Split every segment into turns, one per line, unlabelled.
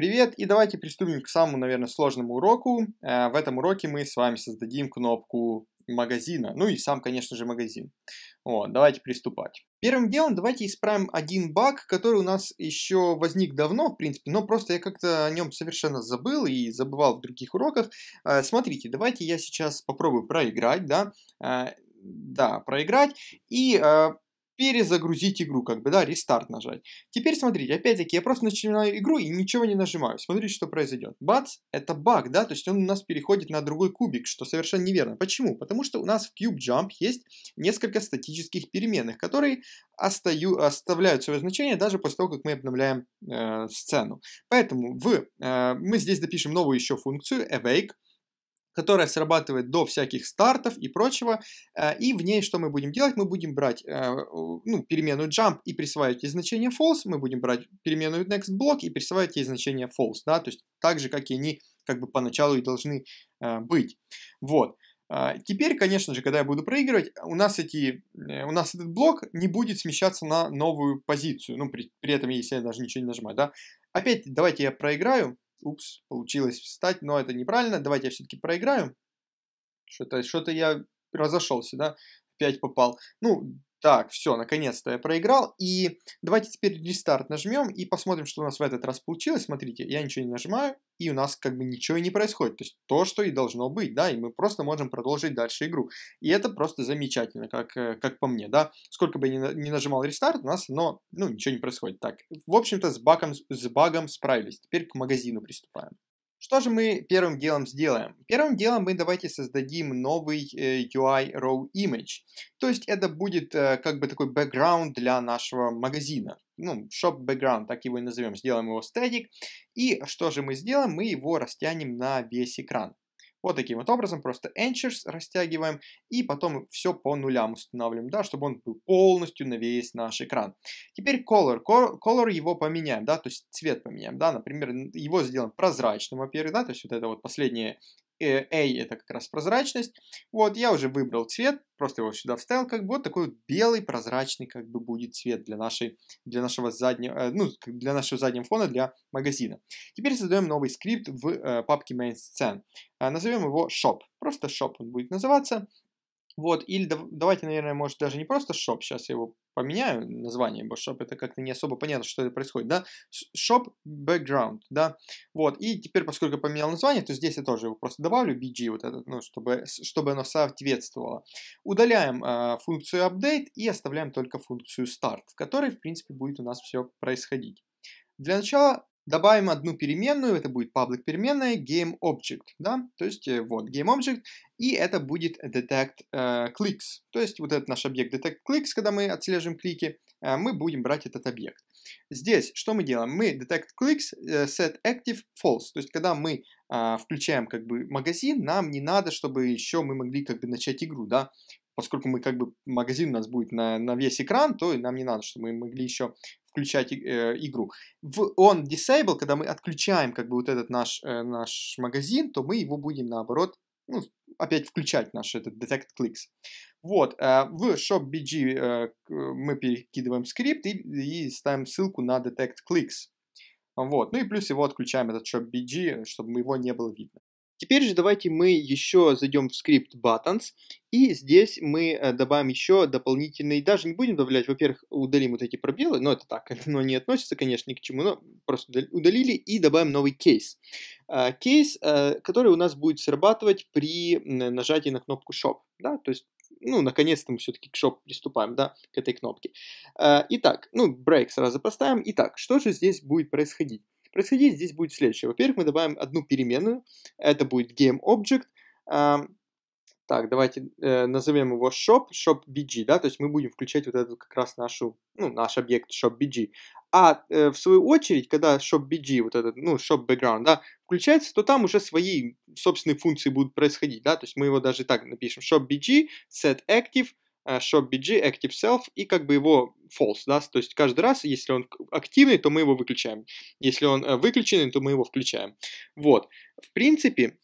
Привет, и давайте приступим к самому, наверное, сложному уроку. Э, в этом уроке мы с вами создадим кнопку магазина, ну и сам, конечно же, магазин. Вот, давайте приступать. Первым делом давайте исправим один баг, который у нас еще возник давно, в принципе, но просто я как-то о нем совершенно забыл и забывал в других уроках. Э, смотрите, давайте я сейчас попробую проиграть, да, э, да, проиграть, и перезагрузить игру, как бы, да, рестарт нажать. Теперь смотрите, опять-таки, я просто начинаю игру и ничего не нажимаю. Смотрите, что произойдет. Бац, это баг, да, то есть он у нас переходит на другой кубик, что совершенно неверно. Почему? Потому что у нас в Cube Jump есть несколько статических переменных, которые остаю, оставляют свое значение даже после того, как мы обновляем э, сцену. Поэтому в, э, мы здесь допишем новую еще функцию awake, которая срабатывает до всяких стартов и прочего. Э, и в ней что мы будем делать? Мы будем брать э, ну, переменную jump и присваивать ей значение false, мы будем брать переменную next block и присваивать ей значение false, да, то есть так же, как и они как бы поначалу и должны э, быть. Вот. Теперь, конечно же, когда я буду проигрывать, у нас, эти, у нас этот блок не будет смещаться на новую позицию. Ну, при, при этом, если я даже ничего не нажимаю, да. Опять, давайте я проиграю. Упс, получилось встать, но это неправильно. Давайте я все-таки проиграю. Что-то что я разошелся, да? Опять попал. Ну, так, все, наконец-то я проиграл. И давайте теперь рестарт нажмем и посмотрим, что у нас в этот раз получилось. Смотрите, я ничего не нажимаю, и у нас как бы ничего и не происходит. То есть то, что и должно быть, да, и мы просто можем продолжить дальше игру. И это просто замечательно, как, э, как по мне, да. Сколько бы я ни, ни нажимал рестарт, у нас, но, ну, ничего не происходит. Так, в общем-то, с багом, с багом справились. Теперь к магазину приступаем. Что же мы первым делом сделаем? Первым делом мы давайте создадим новый э, UI Row Image. То есть это будет э, как бы такой бэкграунд для нашего магазина ну, shop background, так его и назовем, сделаем его static. И что же мы сделаем? Мы его растянем на весь экран. Вот таким вот образом, просто anchors растягиваем и потом все по нулям устанавливаем, да, чтобы он был полностью на весь наш экран. Теперь color, color, color его поменяем, да, то есть цвет поменяем, да, например, его сделаем прозрачным, во-первых, да, то есть вот это вот последнее A э, это как раз прозрачность. Вот, я уже выбрал цвет, просто его сюда вставил, как бы вот такой вот белый прозрачный как бы будет цвет для, нашей, для нашего заднего, э, ну, для нашего заднего фона для магазина. Теперь создаем новый скрипт в э, папке main scene. Назовем его shop, просто shop он будет называться. Вот, или давайте, наверное, может, даже не просто шоп, сейчас я его поменяю, название, потому что шоп это как-то не особо понятно, что это происходит, да, шоп background, да, вот, и теперь, поскольку я поменял название, то здесь я тоже его просто добавлю, bg, вот этот, ну, чтобы, чтобы оно соответствовало. Удаляем э, функцию update и оставляем только функцию start, в которой, в принципе, будет у нас все происходить. Для начала добавим одну переменную, это будет public переменная GameObject, да, то есть э, вот GameObject, и это будет detect э, clicks, то есть вот этот наш объект detect clicks, когда мы отслеживаем клики, э, мы будем брать этот объект. Здесь что мы делаем? Мы detect clicks э, set active false, то есть когда мы э, включаем как бы магазин, нам не надо, чтобы еще мы могли как бы начать игру, да, поскольку мы как бы магазин у нас будет на, на весь экран, то нам не надо, чтобы мы могли еще включать э, игру. В on disable, когда мы отключаем как бы вот этот наш, э, наш магазин, то мы его будем наоборот, ну, опять включать наш этот detect clicks. Вот, э, в shopbg э, мы перекидываем скрипт и, и ставим ссылку на detect clicks. Вот, ну и плюс его отключаем этот shopbg, э, чтобы его не было видно. Теперь же давайте мы еще зайдем в скрипт buttons, и здесь мы э, добавим еще дополнительный, даже не будем добавлять, во-первых, удалим вот эти пробелы, но это так, но не относится, конечно, ни к чему, но просто удалили и добавим новый кейс. Э, кейс, э, который у нас будет срабатывать при нажатии на кнопку Shop, да, то есть ну, наконец-то мы все-таки к шоп приступаем, да, к этой кнопке. Итак, ну, break сразу поставим. Итак, что же здесь будет происходить? Происходить здесь будет следующее. Во-первых, мы добавим одну переменную, это будет GameObject. Так, давайте э, назовем его shop, shop bg, да, то есть мы будем включать вот этот как раз нашу, ну, наш объект shop bg. А э, в свою очередь, когда shop bg, вот этот, ну, shop background, да, включается, то там уже свои собственные функции будут происходить, да, то есть мы его даже так напишем, shop bg, set active, Э, shopbg, active self и как бы его false, да, то есть каждый раз, если он активный, то мы его выключаем, если он э, выключенный, то мы его включаем. Вот, в принципе,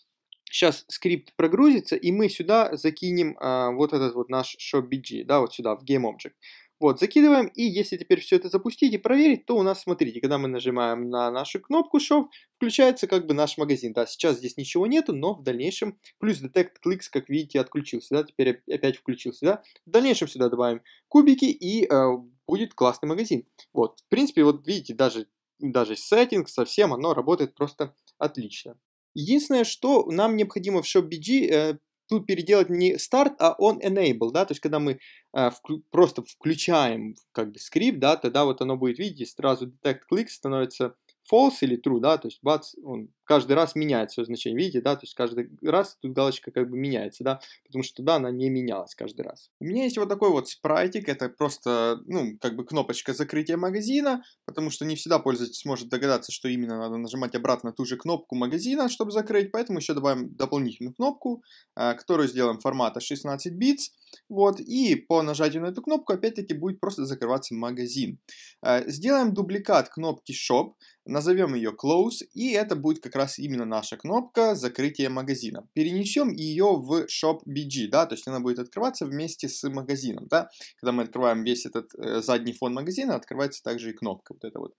сейчас скрипт прогрузится, и мы сюда закинем а, вот этот вот наш shopbg, да, вот сюда, в gameObject. Вот, закидываем, и если теперь все это запустить и проверить, то у нас, смотрите, когда мы нажимаем на нашу кнопку Shop, включается как бы наш магазин. Да, сейчас здесь ничего нету, но в дальнейшем, плюс Detect Clicks, как видите, отключился, да, теперь опять включился, да. В дальнейшем сюда добавим кубики, и э, будет классный магазин. Вот, в принципе, вот видите, даже, даже сеттинг совсем, оно работает просто отлично. Единственное, что нам необходимо в ShopBG э, тут переделать не старт, а on enable, да, то есть когда мы э, вклю просто включаем как бы скрипт, да, тогда вот оно будет, видите, сразу detect click становится false или true, да, то есть бац, он каждый раз меняет свое значение. Видите, да, то есть каждый раз тут галочка как бы меняется, да, потому что да, она не менялась каждый раз. У меня есть вот такой вот спрайтик, это просто, ну, как бы кнопочка закрытия магазина, потому что не всегда пользователь сможет догадаться, что именно надо нажимать обратно ту же кнопку магазина, чтобы закрыть, поэтому еще добавим дополнительную кнопку, а, которую сделаем формата 16 битс, вот, и по нажатию на эту кнопку опять-таки будет просто закрываться магазин. А, сделаем дубликат кнопки Shop, назовем ее Close, и это будет как раз именно наша кнопка закрытия магазина. Перенесем ее в shop bg да, то есть она будет открываться вместе с магазином, да. Когда мы открываем весь этот э, задний фон магазина, открывается также и кнопка вот эта вот.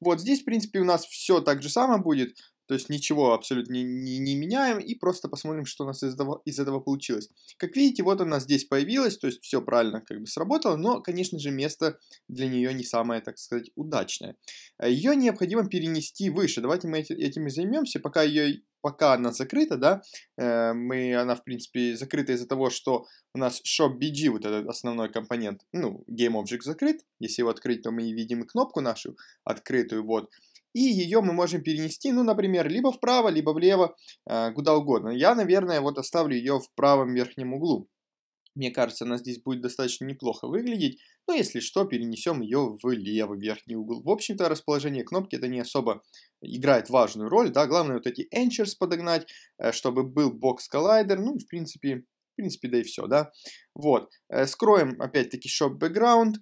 Вот здесь, в принципе, у нас все так же самое будет. То есть ничего абсолютно не, не, не меняем и просто посмотрим, что у нас из этого, из этого получилось. Как видите, вот она здесь появилась, то есть все правильно как бы сработало, но, конечно же, место для нее не самое, так сказать, удачное. А ее необходимо перенести выше. Давайте мы этим и займемся, пока ее пока она закрыта, да, э, мы, она, в принципе, закрыта из-за того, что у нас ShopBG, вот этот основной компонент, ну, GameObject закрыт, если его открыть, то мы видим кнопку нашу открытую, вот, и ее мы можем перенести, ну, например, либо вправо, либо влево, э, куда угодно. Я, наверное, вот оставлю ее в правом верхнем углу. Мне кажется, она здесь будет достаточно неплохо выглядеть. Но ну, если что, перенесем ее в левый верхний угол. В общем-то, расположение кнопки это не особо играет важную роль. Да? Главное вот эти энчерс подогнать, э, чтобы был бокс-коллайдер. Ну в принципе, в принципе, да и все, да. Вот. Э, скроем, опять-таки, shop background.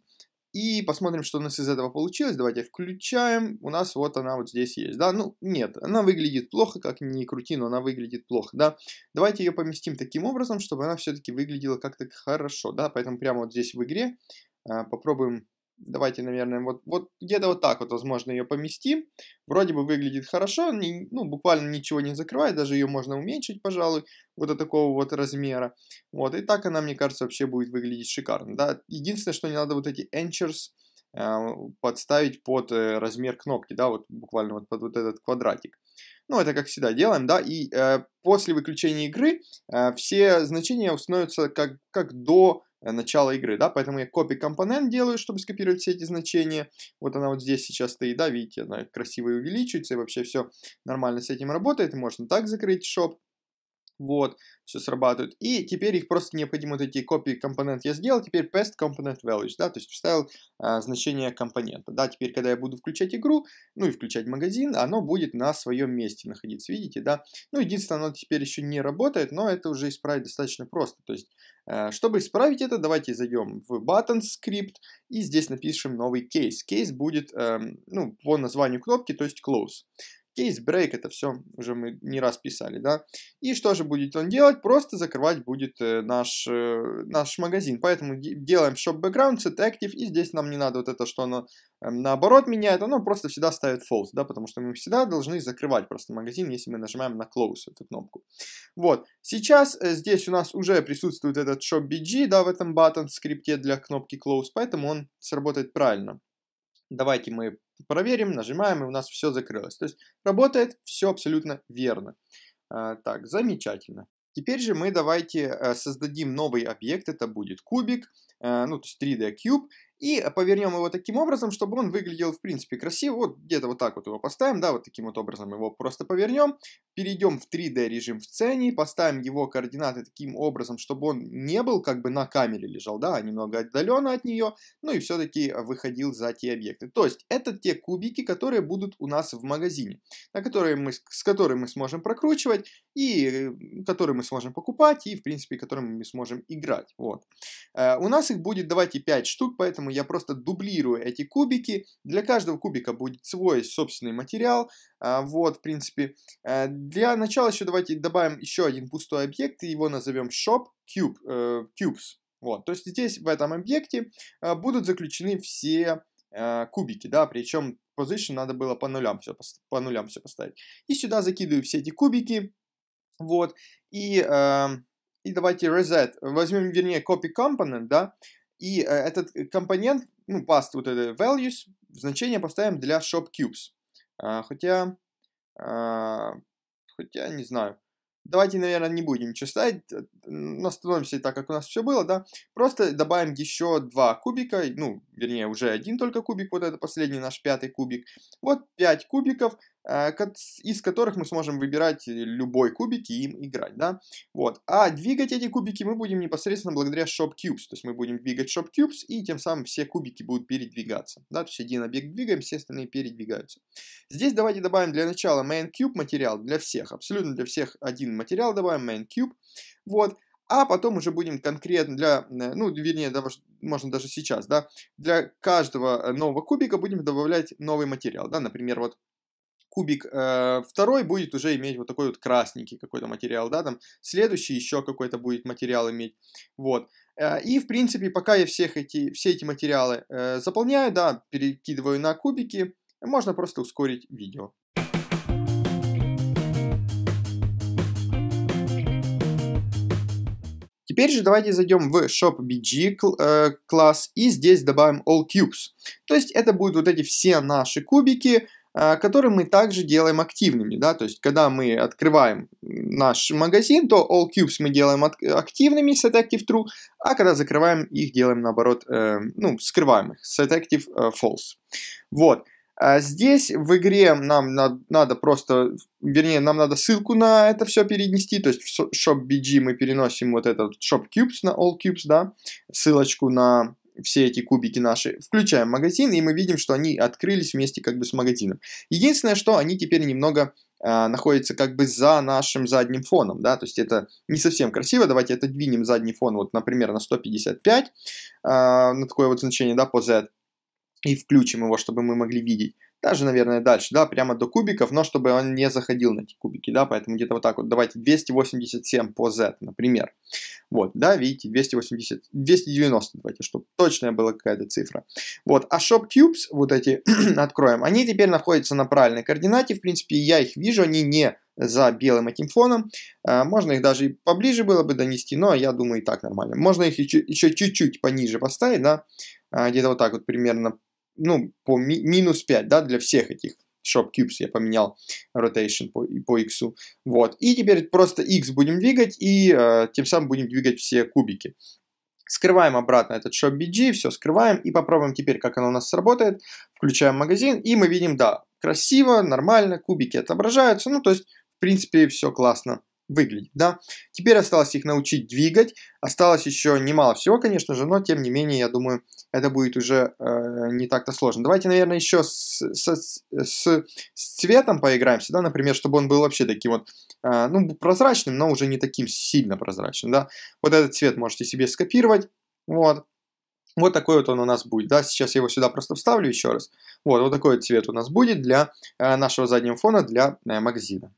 И посмотрим, что у нас из этого получилось. Давайте включаем. У нас вот она вот здесь есть, да? Ну, нет, она выглядит плохо, как ни крути, но она выглядит плохо, да? Давайте ее поместим таким образом, чтобы она все-таки выглядела как-то хорошо, да? Поэтому прямо вот здесь в игре а, попробуем Давайте, наверное, вот, вот где-то вот так вот, возможно, ее поместим. Вроде бы выглядит хорошо, не, ну, буквально ничего не закрывает, даже ее можно уменьшить, пожалуй, вот до такого вот размера. Вот, и так она, мне кажется, вообще будет выглядеть шикарно, да. Единственное, что не надо вот эти anchors э, подставить под э, размер кнопки, да, вот буквально вот под вот этот квадратик. Ну, это как всегда делаем, да, и э, после выключения игры э, все значения установятся как, как до Э, начала игры, да, поэтому я копи компонент делаю, чтобы скопировать все эти значения, вот она вот здесь сейчас стоит, да, видите, она красиво увеличивается, и вообще все нормально с этим работает, можно так закрыть шоп, вот, все срабатывает. И теперь их просто необходимо, вот эти копии компонент я сделал, теперь pest component values, да, то есть вставил а, значение компонента. Да, теперь, когда я буду включать игру, ну и включать магазин, оно будет на своем месте находиться, видите, да. Ну, единственное, оно теперь еще не работает, но это уже исправить достаточно просто. То есть, а, чтобы исправить это, давайте зайдем в button script и здесь напишем новый кейс. Кейс будет, а, ну, по названию кнопки, то есть close. Кейс-брейк, это все уже мы не раз писали, да. И что же будет он делать? Просто закрывать будет э, наш, э, наш магазин. Поэтому делаем shop background, set active, и здесь нам не надо вот это, что оно эм, наоборот меняет, оно просто всегда ставит false, да, потому что мы всегда должны закрывать просто магазин, если мы нажимаем на close эту кнопку. Вот, сейчас э, здесь у нас уже присутствует этот shop BG, да, в этом button скрипте для кнопки close, поэтому он сработает правильно давайте мы проверим, нажимаем, и у нас все закрылось. То есть работает все абсолютно верно. А, так, замечательно. Теперь же мы давайте э, создадим новый объект, это будет кубик, э, ну, то есть 3D Cube, и э, повернем его таким образом, чтобы он выглядел, в принципе, красиво. Вот где-то вот так вот его поставим, да, вот таким вот образом его просто повернем. Перейдем в 3D режим в сцене, поставим его координаты таким образом, чтобы он не был как бы на камере лежал, да, а немного отдаленно от нее, ну и все-таки э, выходил за те объекты. То есть это те кубики, которые будут у нас в магазине, на которые мы, с которыми мы сможем прокручивать и э, которые мы сможем покупать и, в принципе, которыми мы сможем играть. Вот. Э, у нас их будет, давайте, 5 штук, поэтому поэтому я просто дублирую эти кубики. Для каждого кубика будет свой собственный материал. А, вот, в принципе. Э, для начала еще давайте добавим еще один пустой объект, и его назовем Shop Cube, э, Cubes. Вот, то есть здесь, в этом объекте, э, будут заключены все кубики, да, причем position надо было по нулям, все, по нулям все поставить. И сюда закидываю все эти кубики, вот, и, э, и давайте reset, возьмем, вернее, copy component, да, и э, этот э, компонент, ну, past, вот это values, значение поставим для shop cubes. А, хотя, а, хотя, не знаю. Давайте, наверное, не будем ничего ставить, остановимся э, так, как у нас все было, да. Просто добавим еще два кубика, ну, вернее, уже один только кубик, вот это последний наш пятый кубик. Вот пять кубиков, Э, из которых мы сможем выбирать э, любой кубик и им играть, да, вот. А двигать эти кубики мы будем непосредственно благодаря Shop Cubes, то есть мы будем двигать Shop Cubes, и тем самым все кубики будут передвигаться, да, то есть один объект двигаем, все остальные передвигаются. Здесь давайте добавим для начала Main Cube материал для всех, абсолютно для всех один материал добавим, Main Cube, вот, а потом уже будем конкретно для, э, ну, вернее, можно даже сейчас, да, для каждого нового кубика будем добавлять новый материал, да, например, вот кубик э, второй будет уже иметь вот такой вот красненький какой-то материал, да, там следующий еще какой-то будет материал иметь, вот. Э, и, в принципе, пока я всех эти, все эти материалы э, заполняю, да, перекидываю на кубики, можно просто ускорить видео. Теперь же давайте зайдем в ShopBG э, класс и здесь добавим All Cubes. То есть это будут вот эти все наши кубики, Э, которые мы также делаем активными, да, то есть когда мы открываем наш магазин, то all cubes мы делаем активными с active true, а когда закрываем их, делаем наоборот, э, ну, скрываем их с active э, false. Вот. А здесь в игре нам надо, надо просто, вернее, нам надо ссылку на это все перенести, то есть в ShopBG мы переносим вот этот shop cubes на all cubes, да, ссылочку на все эти кубики наши, включаем магазин, и мы видим, что они открылись вместе как бы с магазином. Единственное, что они теперь немного э, находятся как бы за нашим задним фоном, да, то есть это не совсем красиво, давайте это двинем задний фон, вот, например, на 155, э, а, на такое вот значение, да, по Z, и включим его, чтобы мы могли видеть даже, наверное, дальше, да, прямо до кубиков, но чтобы он не заходил на эти кубики, да, поэтому где-то вот так вот, давайте 287 по z, например. Вот, да, видите, 280, 290, давайте, чтобы точная была какая-то цифра. Вот, а Shop Cubes, вот эти, откроем, они теперь находятся на правильной координате, в принципе, я их вижу, они не за белым этим фоном. Э, можно их даже и поближе было бы донести, но я думаю, и так нормально. Можно их еще чуть-чуть пониже поставить, да, э, где-то вот так вот примерно ну, по ми минус 5, да, для всех этих Shop Cubes я поменял rotation по, по x. Вот. И теперь просто x будем двигать, и э, тем самым будем двигать все кубики. Скрываем обратно этот Shop BG, все скрываем, и попробуем теперь, как оно у нас сработает. Включаем магазин, и мы видим, да, красиво, нормально, кубики отображаются, ну, то есть, в принципе, все классно выглядеть, да. Теперь осталось их научить двигать, осталось еще немало всего, конечно же, но тем не менее, я думаю, это будет уже э, не так-то сложно. Давайте, наверное, еще с, с, с, с цветом поиграемся, да, например, чтобы он был вообще таким вот, э, ну, прозрачным, но уже не таким сильно прозрачным, да. Вот этот цвет можете себе скопировать, вот. Вот такой вот он у нас будет, да, сейчас я его сюда просто вставлю еще раз. Вот, вот такой вот цвет у нас будет для э, нашего заднего фона, для э, магазина.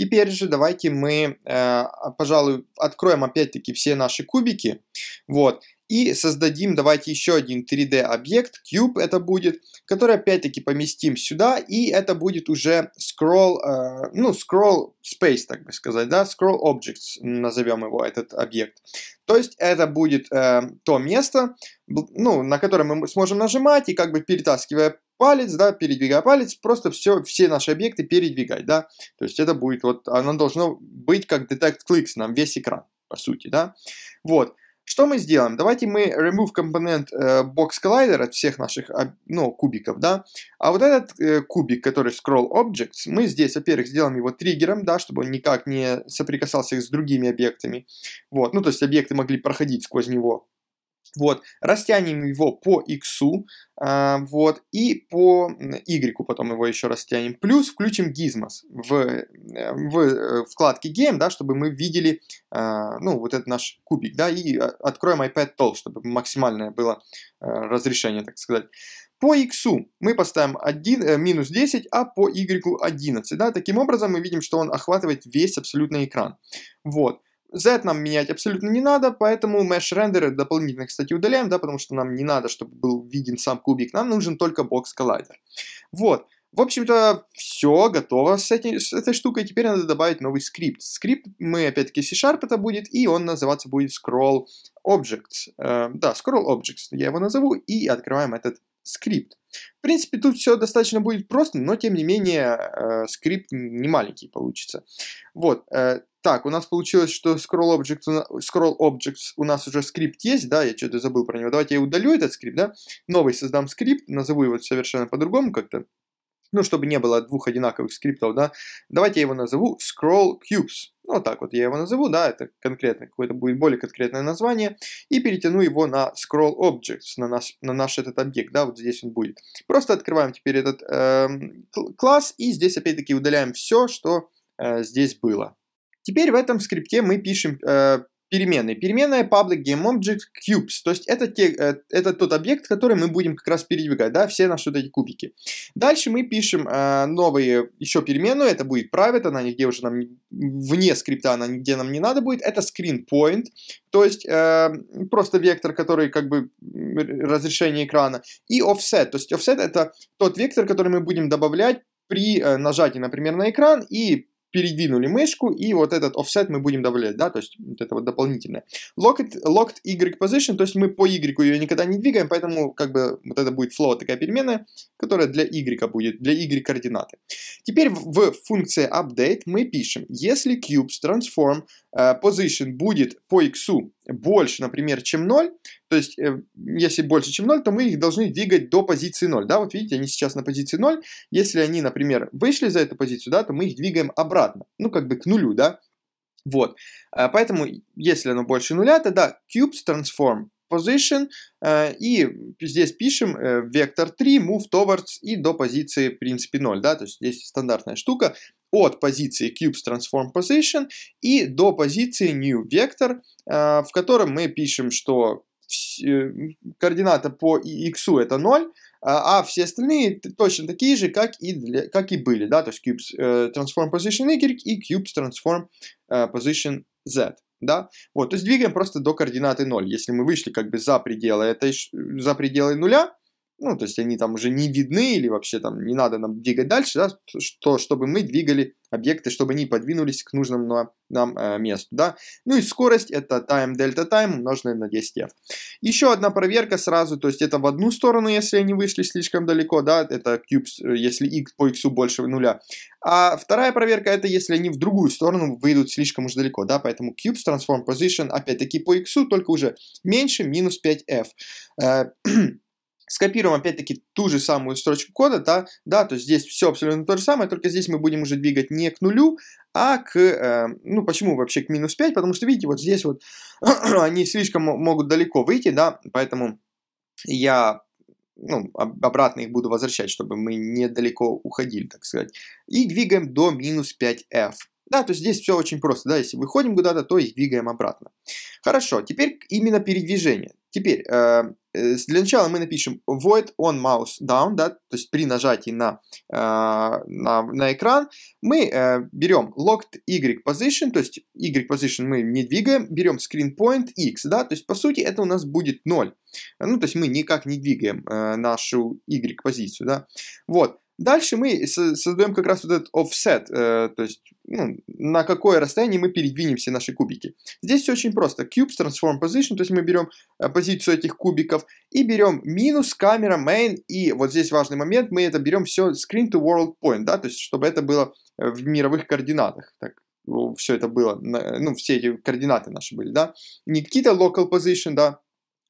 Теперь же давайте мы, э, а, пожалуй, откроем опять-таки все наши кубики. Вот. И создадим, давайте еще один 3D объект, Cube это будет, который опять-таки поместим сюда, и это будет уже scroll, э, ну, scroll space, так бы сказать, да, scroll objects назовем его, этот объект. То есть это будет э, то место, ну, на которое мы сможем нажимать, и как бы перетаскивая палец, да, передвигая палец, просто все, все наши объекты передвигать, да. То есть это будет вот, оно должно быть как detect clicks нам весь экран, по сути, да. Вот. Что мы сделаем? Давайте мы remove компонент э, box collider от всех наших а, ну, кубиков, да. А вот этот э, кубик, который scroll objects, мы здесь, во-первых, сделаем его триггером, да, чтобы он никак не соприкасался с другими объектами. Вот, ну то есть объекты могли проходить сквозь него. Вот, растянем его по x, а, вот, и по y потом его еще растянем. Плюс включим гизмос в, э, в э, вкладке Game, да, чтобы мы видели, а, ну, вот этот наш кубик, да, и откроем iPad Tall, чтобы максимальное было а, разрешение, так сказать. По x мы поставим 1, э, минус 10, а по y 11, да, таким образом мы видим, что он охватывает весь абсолютный экран. Вот. Z нам менять абсолютно не надо, поэтому mesh рендеры дополнительно, кстати, удаляем, да, потому что нам не надо, чтобы был виден сам кубик, нам нужен только бокс коллайдер. Вот. В общем-то, все готово с, эти, с этой штукой. Теперь надо добавить новый скрипт. Скрипт мы, опять-таки, C-Sharp это будет, и он называться будет Scroll Objects. Э, да, Scroll Objects я его назову, и открываем этот скрипт. В принципе, тут все достаточно будет просто, но, тем не менее, э, скрипт не маленький получится. Вот, э, так, у нас получилось, что scroll objects, scroll objects у нас уже скрипт есть, да, я что-то забыл про него. Давайте я удалю этот скрипт, да, новый создам скрипт, назову его совершенно по-другому как-то ну, чтобы не было двух одинаковых скриптов, да, давайте я его назову Scroll Cubes. Ну, вот так вот я его назову, да, это конкретно, какое-то будет более конкретное название, и перетяну его на Scroll Objects, на наш, на наш этот объект, да, вот здесь он будет. Просто открываем теперь этот э, класс, и здесь опять-таки удаляем все, что э, здесь было. Теперь в этом скрипте мы пишем э, переменной. Переменная public GameObject Cubes, то есть это, те, э, это тот объект, который мы будем как раз передвигать, да, все наши вот эти кубики. Дальше мы пишем э, новые еще переменную, это будет private, она нигде уже нам, вне скрипта она нигде нам не надо будет, это screen point, то есть э, просто вектор, который как бы разрешение экрана, и offset, то есть offset это тот вектор, который мы будем добавлять при э, нажатии, например, на экран и передвинули мышку, и вот этот offset мы будем добавлять, да, то есть вот это вот дополнительное. Locked, locked Y position, то есть мы по Y ее никогда не двигаем, поэтому как бы вот это будет float такая переменная, которая для Y будет, для Y координаты. Теперь в, в функции update мы пишем, если cubes transform Э, position будет по x больше, например, чем 0, то есть э, если больше, чем 0, то мы их должны двигать до позиции 0, да, вот видите, они сейчас на позиции 0, если они, например, вышли за эту позицию, да, то мы их двигаем обратно, ну, как бы к нулю, да, вот, э, поэтому если оно больше нуля, тогда cubes transform position, и здесь пишем вектор 3, move towards и до позиции, в принципе, 0, да, то есть здесь стандартная штука, от позиции cubes transform position и до позиции new vector, э, в котором мы пишем, что э, координата по x это 0, а, а все остальные точно такие же, как и, для, как и были, да, то есть cubes э, transform position y и cubes transform position z да, вот, то есть двигаем просто до координаты 0. Если мы вышли как бы за пределы этой, за пределы нуля, ну, то есть они там уже не видны или вообще там не надо нам двигать дальше, да, что, чтобы мы двигали объекты, чтобы они подвинулись к нужному нам, нам э, месту, да. Ну и скорость это time delta time умноженное на 10F. Еще одна проверка сразу, то есть это в одну сторону, если они вышли слишком далеко, да, это cube, э, если x по x больше нуля. А вторая проверка это если они в другую сторону выйдут слишком уж далеко, да, поэтому cubes transform position опять-таки по x, только уже меньше минус 5F. Э, скопируем опять-таки ту же самую строчку кода, да, да, то есть здесь все абсолютно то же самое, только здесь мы будем уже двигать не к нулю, а к, э, ну почему вообще к минус 5, потому что видите, вот здесь вот они слишком могут далеко выйти, да, поэтому я ну, обратно их буду возвращать, чтобы мы недалеко уходили, так сказать. И двигаем до минус 5f. Да, то есть здесь все очень просто. Да, если выходим куда-то, то их двигаем обратно. Хорошо, теперь именно передвижение. Теперь э, э для начала мы напишем void on mouse down, да, то есть при нажатии на, э, на, на экран мы э, берем locked y position, то есть y position мы не двигаем, берем screen point x, да, то есть по сути это у нас будет 0. Ну, то есть мы никак не двигаем э, нашу y позицию, да. Вот, Дальше мы создаем как раз вот этот offset, э, то есть ну, на какое расстояние мы передвинем все наши кубики. Здесь все очень просто. Cubes transform position, то есть мы берем э, позицию этих кубиков и берем минус камера main, и вот здесь важный момент, мы это берем все screen to world point, да, то есть чтобы это было э, в мировых координатах, так, все это было, ну, все эти координаты наши были, да, не какие-то local position, да,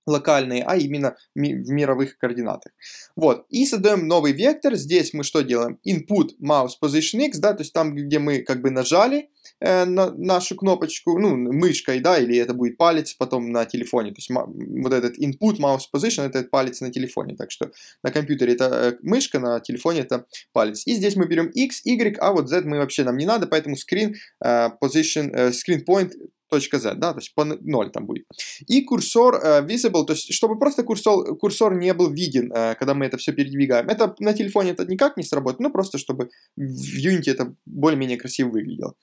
локальные, а именно в мировых координатах. Вот, и создаем новый вектор, здесь мы что делаем? Input mouse position x, да, то есть там, где мы как бы нажали э, на нашу кнопочку, ну, мышкой, да, или это будет палец потом на телефоне, то есть вот этот input mouse position, это палец на телефоне, так что на компьютере это э, мышка, на телефоне это палец. И здесь мы берем x, y, а вот z мы вообще нам не надо, поэтому screen э, position, э, screen point .z, да, то есть по 0 там будет. И курсор э, visible, то есть чтобы просто курсор, курсор не был виден, э, когда мы это все передвигаем. Это на телефоне это никак не сработает, ну просто чтобы в Unity это более-менее красиво выглядело.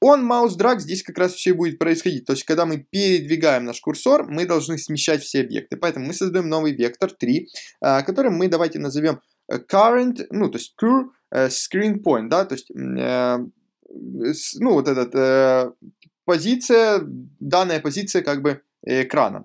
Он mouse drag здесь как раз все будет происходить, то есть когда мы передвигаем наш курсор, мы должны смещать все объекты. Поэтому мы создаем новый вектор 3, э, который мы давайте назовем э, current, ну то есть cur, э, screen point, да, то есть э, ну, вот этот э, позиция, данная позиция как бы э, экрана.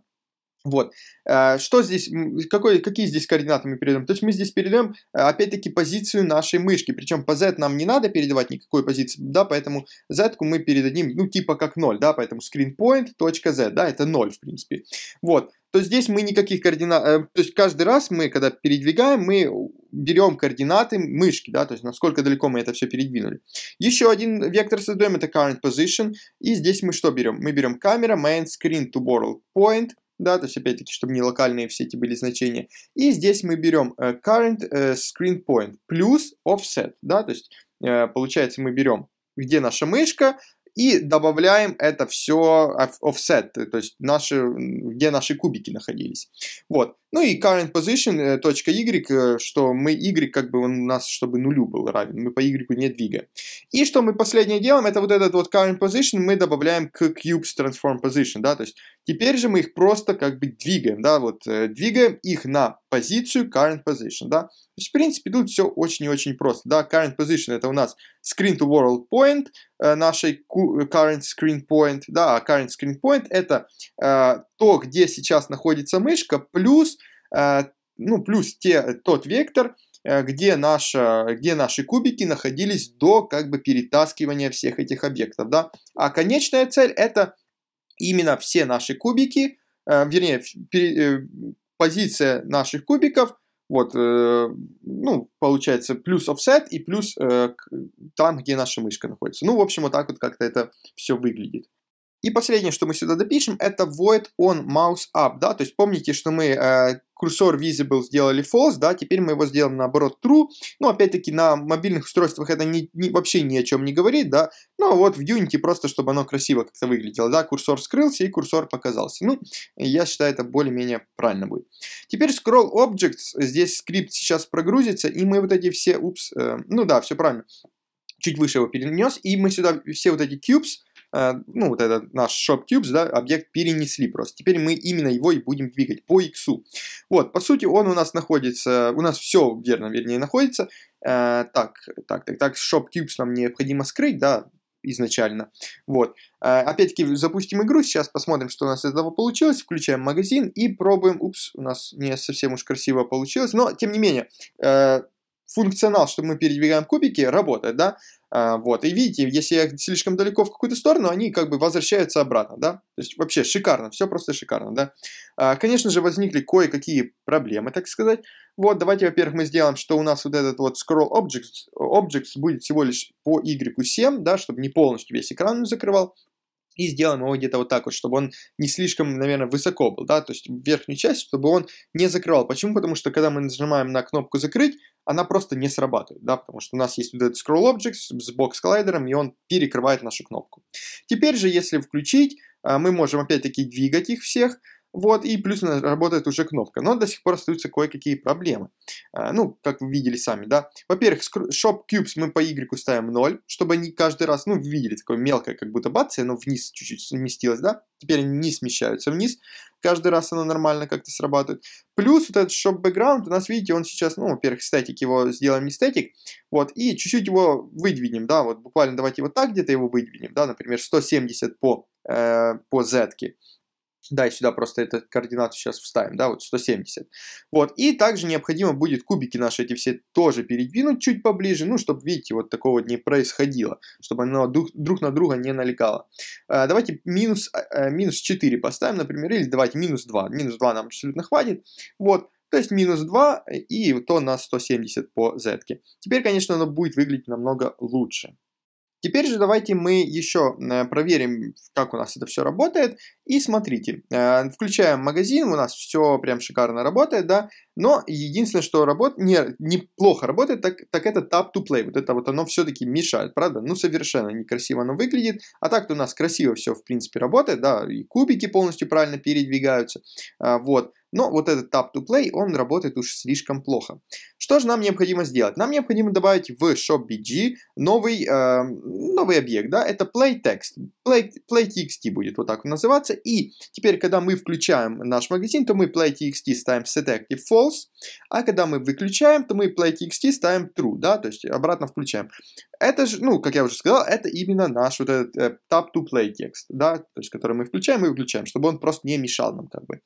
Вот. Э, что здесь, какой, какие здесь координаты мы передаем? То есть мы здесь передаем, э, опять-таки, позицию нашей мышки. Причем по Z нам не надо передавать никакой позиции, да, поэтому Z мы передадим, ну, типа как 0, да, поэтому screenpoint.z, да, это 0, в принципе. Вот то здесь мы никаких координат, э, то есть каждый раз мы, когда передвигаем, мы берем координаты мышки, да, то есть насколько далеко мы это все передвинули. Еще один вектор создаем, это current position, и здесь мы что берем? Мы берем камера, main screen to world point, да, то есть опять-таки, чтобы не локальные все эти были значения. И здесь мы берем э, current э, screen point плюс offset, да, то есть получается мы берем где наша мышка, и добавляем это все offset, то есть наши, где наши кубики находились. Вот. Ну и current position, э, точка y, э, что мы y, как бы он у нас, чтобы нулю был равен, мы по y не двигаем. И что мы последнее делаем, это вот этот вот current position мы добавляем к cubes transform position, да, то есть теперь же мы их просто как бы двигаем, да, вот э, двигаем их на позицию current position, да. То есть, в принципе, тут все очень и очень просто, да, current position это у нас screen to world point, нашей current screen point, да, а current screen point это э, то, где сейчас находится мышка, плюс Э, ну, плюс те, тот вектор, э, где, наша, где наши кубики находились до как бы перетаскивания всех этих объектов, да. А конечная цель это именно все наши кубики, э, вернее, позиция наших кубиков, вот, ну, получается плюс offset и плюс там, где наша мышка находится. Ну, в общем, вот так вот как-то это все выглядит. И последнее, что мы сюда допишем, это void on mouse up, да, то есть помните, что мы э, курсор visible сделали false, да, теперь мы его сделаем наоборот true, ну, опять-таки, на мобильных устройствах это не, не, вообще ни о чем не говорит, да, но ну, а вот в Unity просто, чтобы оно красиво как-то выглядело, да, курсор скрылся и курсор показался, ну, я считаю, это более-менее правильно будет. Теперь scroll objects, здесь скрипт сейчас прогрузится, и мы вот эти все, упс, э, ну да, все правильно, чуть выше его перенес, и мы сюда все вот эти cubes, Э, ну, вот этот наш ShopTubes, да, объект перенесли просто. Теперь мы именно его и будем двигать по X. Вот, по сути, он у нас находится, у нас все верно, вернее, находится. Э, так, так, так, так, ShopTubes нам необходимо скрыть, да, изначально. Вот. Э, опять-таки запустим игру, сейчас посмотрим, что у нас из этого получилось, включаем магазин и пробуем. Упс, у нас не совсем уж красиво получилось, но тем не менее, функционал, что мы передвигаем кубики, работает, да, а, вот, и видите, если я слишком далеко в какую-то сторону, они как бы возвращаются обратно, да, то есть вообще шикарно, все просто шикарно, да. А, конечно же, возникли кое-какие проблемы, так сказать, вот, давайте, во-первых, мы сделаем, что у нас вот этот вот scroll objects, objects будет всего лишь по Y7, да, чтобы не полностью весь экран закрывал, и сделаем его где-то вот так вот, чтобы он не слишком, наверное, высоко был, да, то есть верхнюю часть, чтобы он не закрывал. Почему? Потому что когда мы нажимаем на кнопку «закрыть», она просто не срабатывает, да, потому что у нас есть вот этот scroll object с бокс-коллайдером, и он перекрывает нашу кнопку. Теперь же, если включить, а, мы можем опять-таки двигать их всех, вот, и плюс работает уже кнопка. Но до сих пор остаются кое-какие проблемы. А, ну, как вы видели сами, да. Во-первых, Shop Cubes мы по Y ставим 0, чтобы они каждый раз, ну, видели, такое мелкое, как будто бац, и оно вниз чуть-чуть сместилось, да. Теперь они не смещаются вниз. Каждый раз оно нормально как-то срабатывает. Плюс вот этот Shop Background у нас, видите, он сейчас, ну, во-первых, статик его сделаем не статик, вот, и чуть-чуть его выдвинем, да, вот буквально давайте вот так где-то его выдвинем, да, например, 170 по, э, по Z. -ке. Да, и сюда просто этот координату сейчас вставим, да, вот 170. Вот, и также необходимо будет кубики наши эти все тоже передвинуть чуть поближе, ну, чтобы, видите, вот такого не происходило, чтобы оно друг, друг на друга не налегало. А, давайте минус, а, а минус 4 поставим, например, или давайте минус 2. Минус 2 нам абсолютно хватит. Вот, то есть минус 2 и то на 170 по z. -ке. Теперь, конечно, оно будет выглядеть намного лучше. Теперь же давайте мы еще э, проверим, как у нас это все работает. И смотрите, э, включаем магазин, у нас все прям шикарно работает, да. Но единственное, что работ... не, неплохо работает, так, так это Tap to Play. Вот это вот оно все-таки мешает, правда? Ну, совершенно некрасиво оно выглядит. А так-то у нас красиво все, в принципе, работает, да. И кубики полностью правильно передвигаются. Э, вот. Но вот этот tap to play, он работает уж слишком плохо. Что же нам необходимо сделать? Нам необходимо добавить в shopbg новый, э, новый объект, да, это play text. Play, play txt будет вот так называться. И теперь, когда мы включаем наш магазин, то мы play txt ставим set active false, а когда мы выключаем, то мы play txt ставим true, да, то есть обратно включаем. Это же, ну, как я уже сказал, это именно наш вот этот э, tap to play текст, да, то есть который мы включаем и выключаем, чтобы он просто не мешал нам как бы.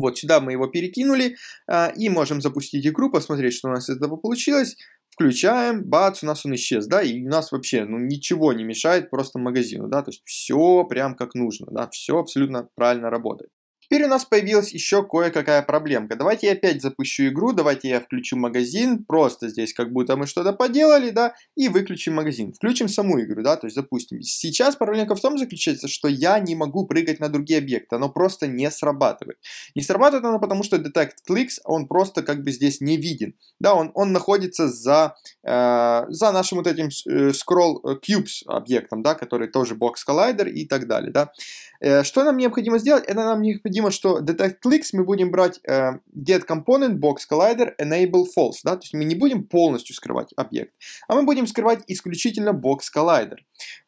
Вот сюда мы его перекинули а, и можем запустить игру, посмотреть, что у нас из этого получилось. Включаем, бац, у нас он исчез, да, и у нас вообще ну, ничего не мешает просто магазину, да, то есть все прям как нужно, да, все абсолютно правильно работает. Теперь у нас появилась еще кое-какая проблемка. Давайте я опять запущу игру, давайте я включу магазин, просто здесь как будто мы что-то поделали, да, и выключим магазин. Включим саму игру, да, то есть запустим. Сейчас проблемка в том заключается, что я не могу прыгать на другие объекты, оно просто не срабатывает. Не срабатывает оно потому, что Detect Clicks, он просто как бы здесь не виден. Да, он, он находится за, э, за нашим вот этим э, Scroll Cubes объектом, да, который тоже Box Collider и так далее, да. Э, что нам необходимо сделать? Это нам необходимо необходимо, что detect clicks мы будем брать э, get component box collider enable false, да, то есть мы не будем полностью скрывать объект, а мы будем скрывать исключительно box collider.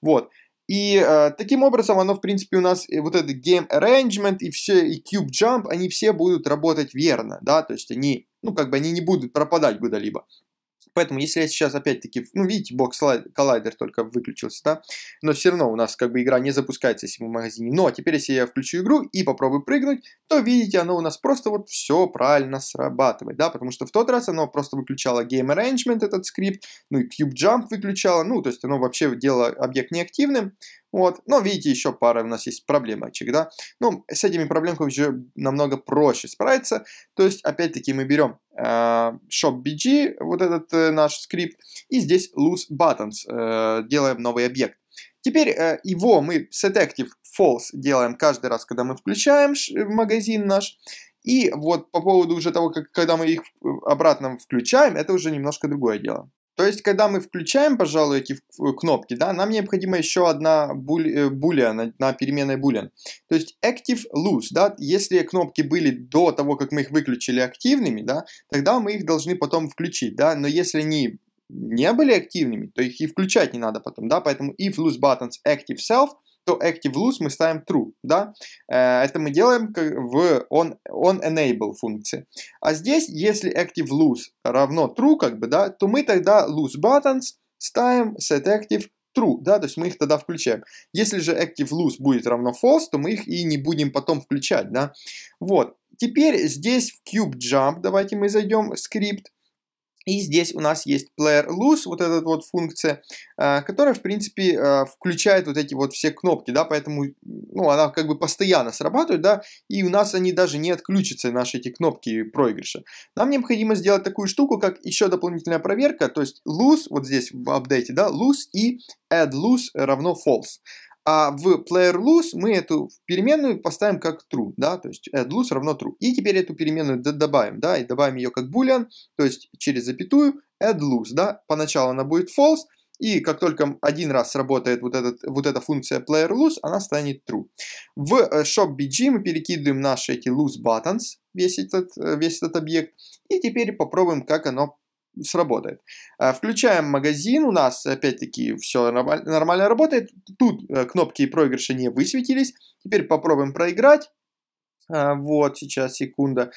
Вот. И э, таким образом оно, в принципе, у нас э, вот этот game arrangement и все, и cube jump, они все будут работать верно, да, то есть они, ну, как бы они не будут пропадать куда-либо. Поэтому, если я сейчас опять-таки, ну, видите, бокс коллайдер только выключился, да, но все равно у нас как бы игра не запускается, если мы в магазине. Но теперь, если я включу игру и попробую прыгнуть, то, видите, оно у нас просто вот все правильно срабатывает, да, потому что в тот раз оно просто выключало Game Arrangement, этот скрипт, ну и Cube Jump выключало, ну, то есть оно вообще делало объект неактивным, вот. Но видите, еще пара у нас есть проблемочек, да. Ну, с этими проблемками уже намного проще справиться. То есть, опять-таки, мы берем э, shopbg, вот этот э, наш скрипт, и здесь loose buttons, э, делаем новый объект. Теперь э, его мы setactive false делаем каждый раз, когда мы включаем магазин наш. И вот по поводу уже того, как, когда мы их обратно включаем, это уже немножко другое дело. То есть, когда мы включаем, пожалуй, эти э, кнопки, да, нам необходима еще одна э, буля на, на переменной boolean. То есть, active lose, да, если кнопки были до того, как мы их выключили активными, да, тогда мы их должны потом включить, да, но если они не были активными, то их и включать не надо потом, да, поэтому if lose buttons active self – то active loose мы ставим true, да. Э, это мы делаем в on, on enable функции. А здесь, если active loose равно true, как бы, да, то мы тогда loose buttons ставим set active true, да, то есть мы их тогда включаем. Если же active loose будет равно false, то мы их и не будем потом включать, да. Вот. Теперь здесь в cube jump, давайте мы зайдем в скрипт, и здесь у нас есть player loose, вот эта вот функция, э, которая, в принципе, э, включает вот эти вот все кнопки, да, поэтому, ну, она как бы постоянно срабатывает, да, и у нас они даже не отключатся, наши эти кнопки проигрыша. Нам необходимо сделать такую штуку, как еще дополнительная проверка, то есть loose, вот здесь в апдейте, да, loose и add loose равно false а в player lose мы эту переменную поставим как true, да, то есть add lose равно true. И теперь эту переменную добавим, да, и добавим ее как boolean, то есть через запятую add lose, да, поначалу она будет false, и как только один раз сработает вот, этот, вот эта функция player lose, она станет true. В э, shop.bg мы перекидываем наши эти lose buttons, весь этот, э, весь этот объект, и теперь попробуем, как оно сработает. Э, включаем магазин, у нас опять-таки все нормально работает. Тут э, кнопки проигрыша не высветились. Теперь попробуем проиграть. Э, вот, сейчас, секунда.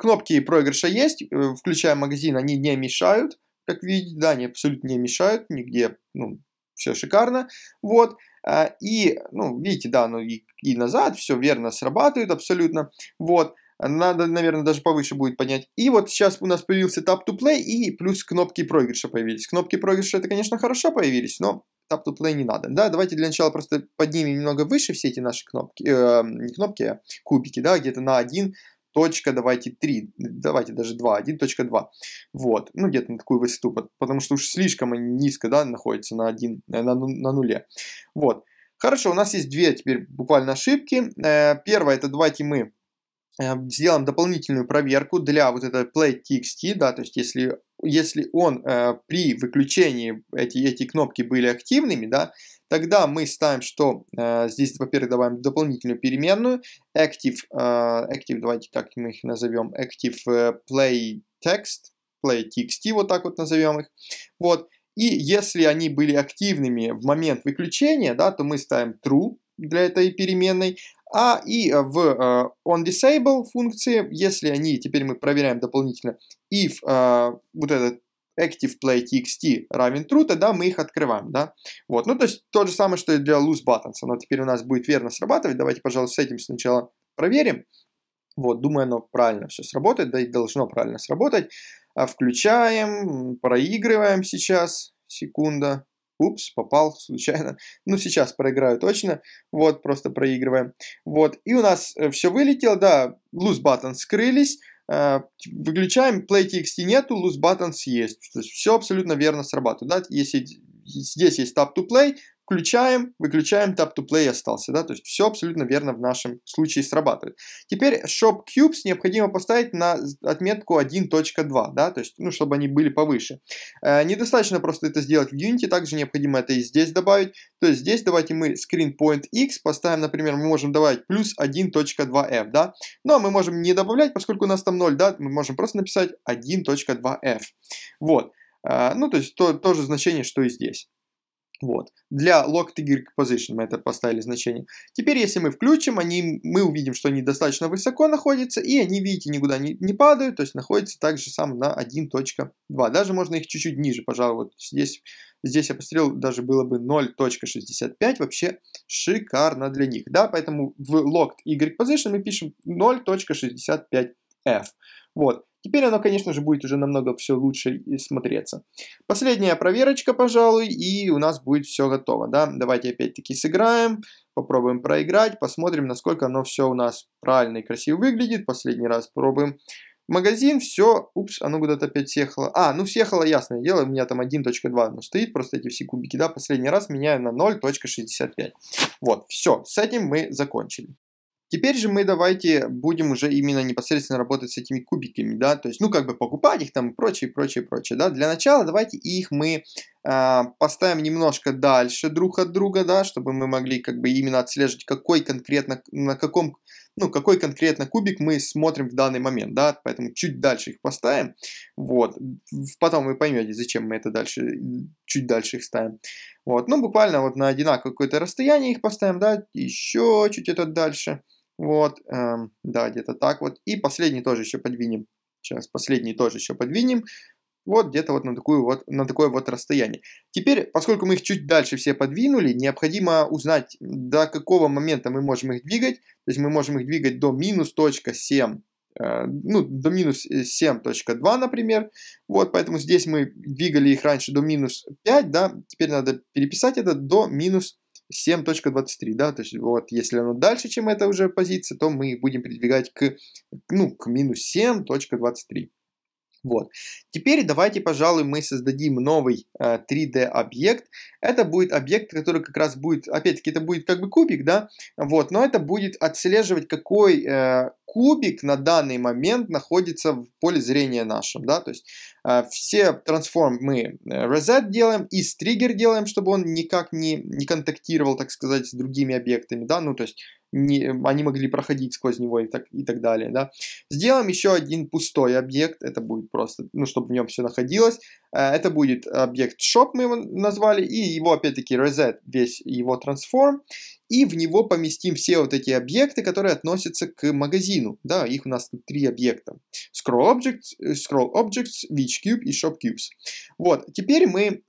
Кнопки проигрыша есть, включаем магазин, они не мешают. Как видите, да, они абсолютно не мешают, нигде, ну, все шикарно. Вот, и, ну, видите, да, ну и, и назад все верно срабатывает абсолютно. Вот, надо, наверное, даже повыше будет поднять. И вот сейчас у нас появился Tap to Play и плюс кнопки проигрыша появились. Кнопки проигрыша, это, конечно, хорошо появились, но Tap to Play не надо. Да, давайте для начала просто поднимем немного выше все эти наши кнопки, э, не кнопки, а кубики, да, где-то на 1, точка, давайте 3, давайте даже 2, 1.2. Вот, ну где-то на такую высоту, потому что уж слишком они низко, да, находятся на 1, э, на, на нуле. Вот. Хорошо, у нас есть две теперь буквально ошибки. Э, первая, это давайте мы Эм, сделаем дополнительную проверку для вот этой play.txt, да, то есть если, если он э, при выключении эти, эти кнопки были активными, да, тогда мы ставим, что э, здесь, во-первых, добавим дополнительную переменную, active, э, active, давайте как мы их назовем, active э, play text, play txt, вот так вот назовем их, вот, и если они были активными в момент выключения, да, то мы ставим true для этой переменной, а и э, в э, onDisable функции, если они, теперь мы проверяем дополнительно, if э, вот этот active равен true, тогда мы их открываем, да. Вот, ну то есть то же самое, что и для loose buttons, оно теперь у нас будет верно срабатывать. Давайте, пожалуйста, с этим сначала проверим. Вот, думаю, оно правильно все сработает, да и должно правильно сработать. А, включаем, проигрываем сейчас, секунда. Упс, попал случайно. Ну, сейчас проиграю точно. Вот, просто проигрываем. Вот, и у нас э, все вылетело, да, lose button скрылись. А, выключаем, play txt нету, loose buttons есть. То есть все абсолютно верно срабатывает. Да? Если здесь есть tap to play, Включаем, выключаем, tap to play остался, да, то есть все абсолютно верно в нашем случае срабатывает. Теперь shop cubes необходимо поставить на отметку 1.2, да, то есть, ну, чтобы они были повыше. Э, недостаточно просто это сделать в Unity, также необходимо это и здесь добавить, то есть здесь давайте мы screen point x поставим, например, мы можем добавить плюс 1.2f, да, но ну, а мы можем не добавлять, поскольку у нас там 0, да, мы можем просто написать 1.2f, вот. Э, ну, то есть то, то же значение, что и здесь. Вот. Для locked trigger position мы это поставили значение. Теперь, если мы включим, они, мы увидим, что они достаточно высоко находятся, и они, видите, никуда не, не падают, то есть находятся также сам на 1.2. Даже можно их чуть-чуть ниже, пожалуй, вот здесь, здесь я посмотрел, даже было бы 0.65, вообще шикарно для них, да, поэтому в locked Y position мы пишем 0.65F. Вот. Теперь оно, конечно же, будет уже намного все лучше смотреться. Последняя проверочка, пожалуй, и у нас будет все готово. Да? Давайте опять-таки сыграем, попробуем проиграть, посмотрим, насколько оно все у нас правильно и красиво выглядит. Последний раз пробуем магазин, все, упс, оно а ну куда-то опять съехало. А, ну съехало, ясное дело, у меня там 1.2 ну, стоит, просто эти все кубики, да, последний раз меняю на 0.65. Вот, все, с этим мы закончили. Теперь же мы давайте будем уже именно непосредственно работать с этими кубиками, да, то есть, ну, как бы покупать их там и прочее, прочее, прочее, да. Для начала давайте их мы э, поставим немножко дальше друг от друга, да, чтобы мы могли как бы именно отслеживать, какой конкретно, на каком, ну, какой конкретно кубик мы смотрим в данный момент, да, поэтому чуть дальше их поставим, вот. Потом вы поймете, зачем мы это дальше, чуть дальше их ставим. Вот, ну, буквально вот на одинаковое какое-то расстояние их поставим, да, еще чуть это дальше. Вот, эм, да, где-то так вот. И последний тоже еще подвинем. Сейчас последний тоже еще подвинем. Вот где-то вот на, такую вот на такое вот расстояние. Теперь, поскольку мы их чуть дальше все подвинули, необходимо узнать, до какого момента мы можем их двигать. То есть мы можем их двигать до минус точка 7, э, ну, до минус 7.2, э, например. Вот, поэтому здесь мы двигали их раньше до минус 5, да. Теперь надо переписать это до минус 7.23, да, то есть вот если оно дальше, чем эта уже позиция, то мы будем передвигать к, ну, к минус 7.23. Вот. Теперь давайте, пожалуй, мы создадим новый э, 3D объект. Это будет объект, который как раз будет, опять-таки, это будет как бы кубик, да, вот, но это будет отслеживать, какой э, кубик на данный момент находится в поле зрения нашем, да, то есть а, все трансформ мы э, reset делаем и стригер делаем, чтобы он никак не, не контактировал, так сказать, с другими объектами, да, ну, то есть не, они могли проходить сквозь него и так, и так далее, да. Сделаем еще один пустой объект, это будет просто, ну, чтобы в нем все находилось. А, это будет объект shop, мы его назвали, и его, опять-таки, reset весь его трансформ и в него поместим все вот эти объекты, которые относятся к магазину. Да, их у нас тут три объекта. Scroll Objects, э, Scroll Objects, Witch Cube и Shop Cubes. Вот, теперь мы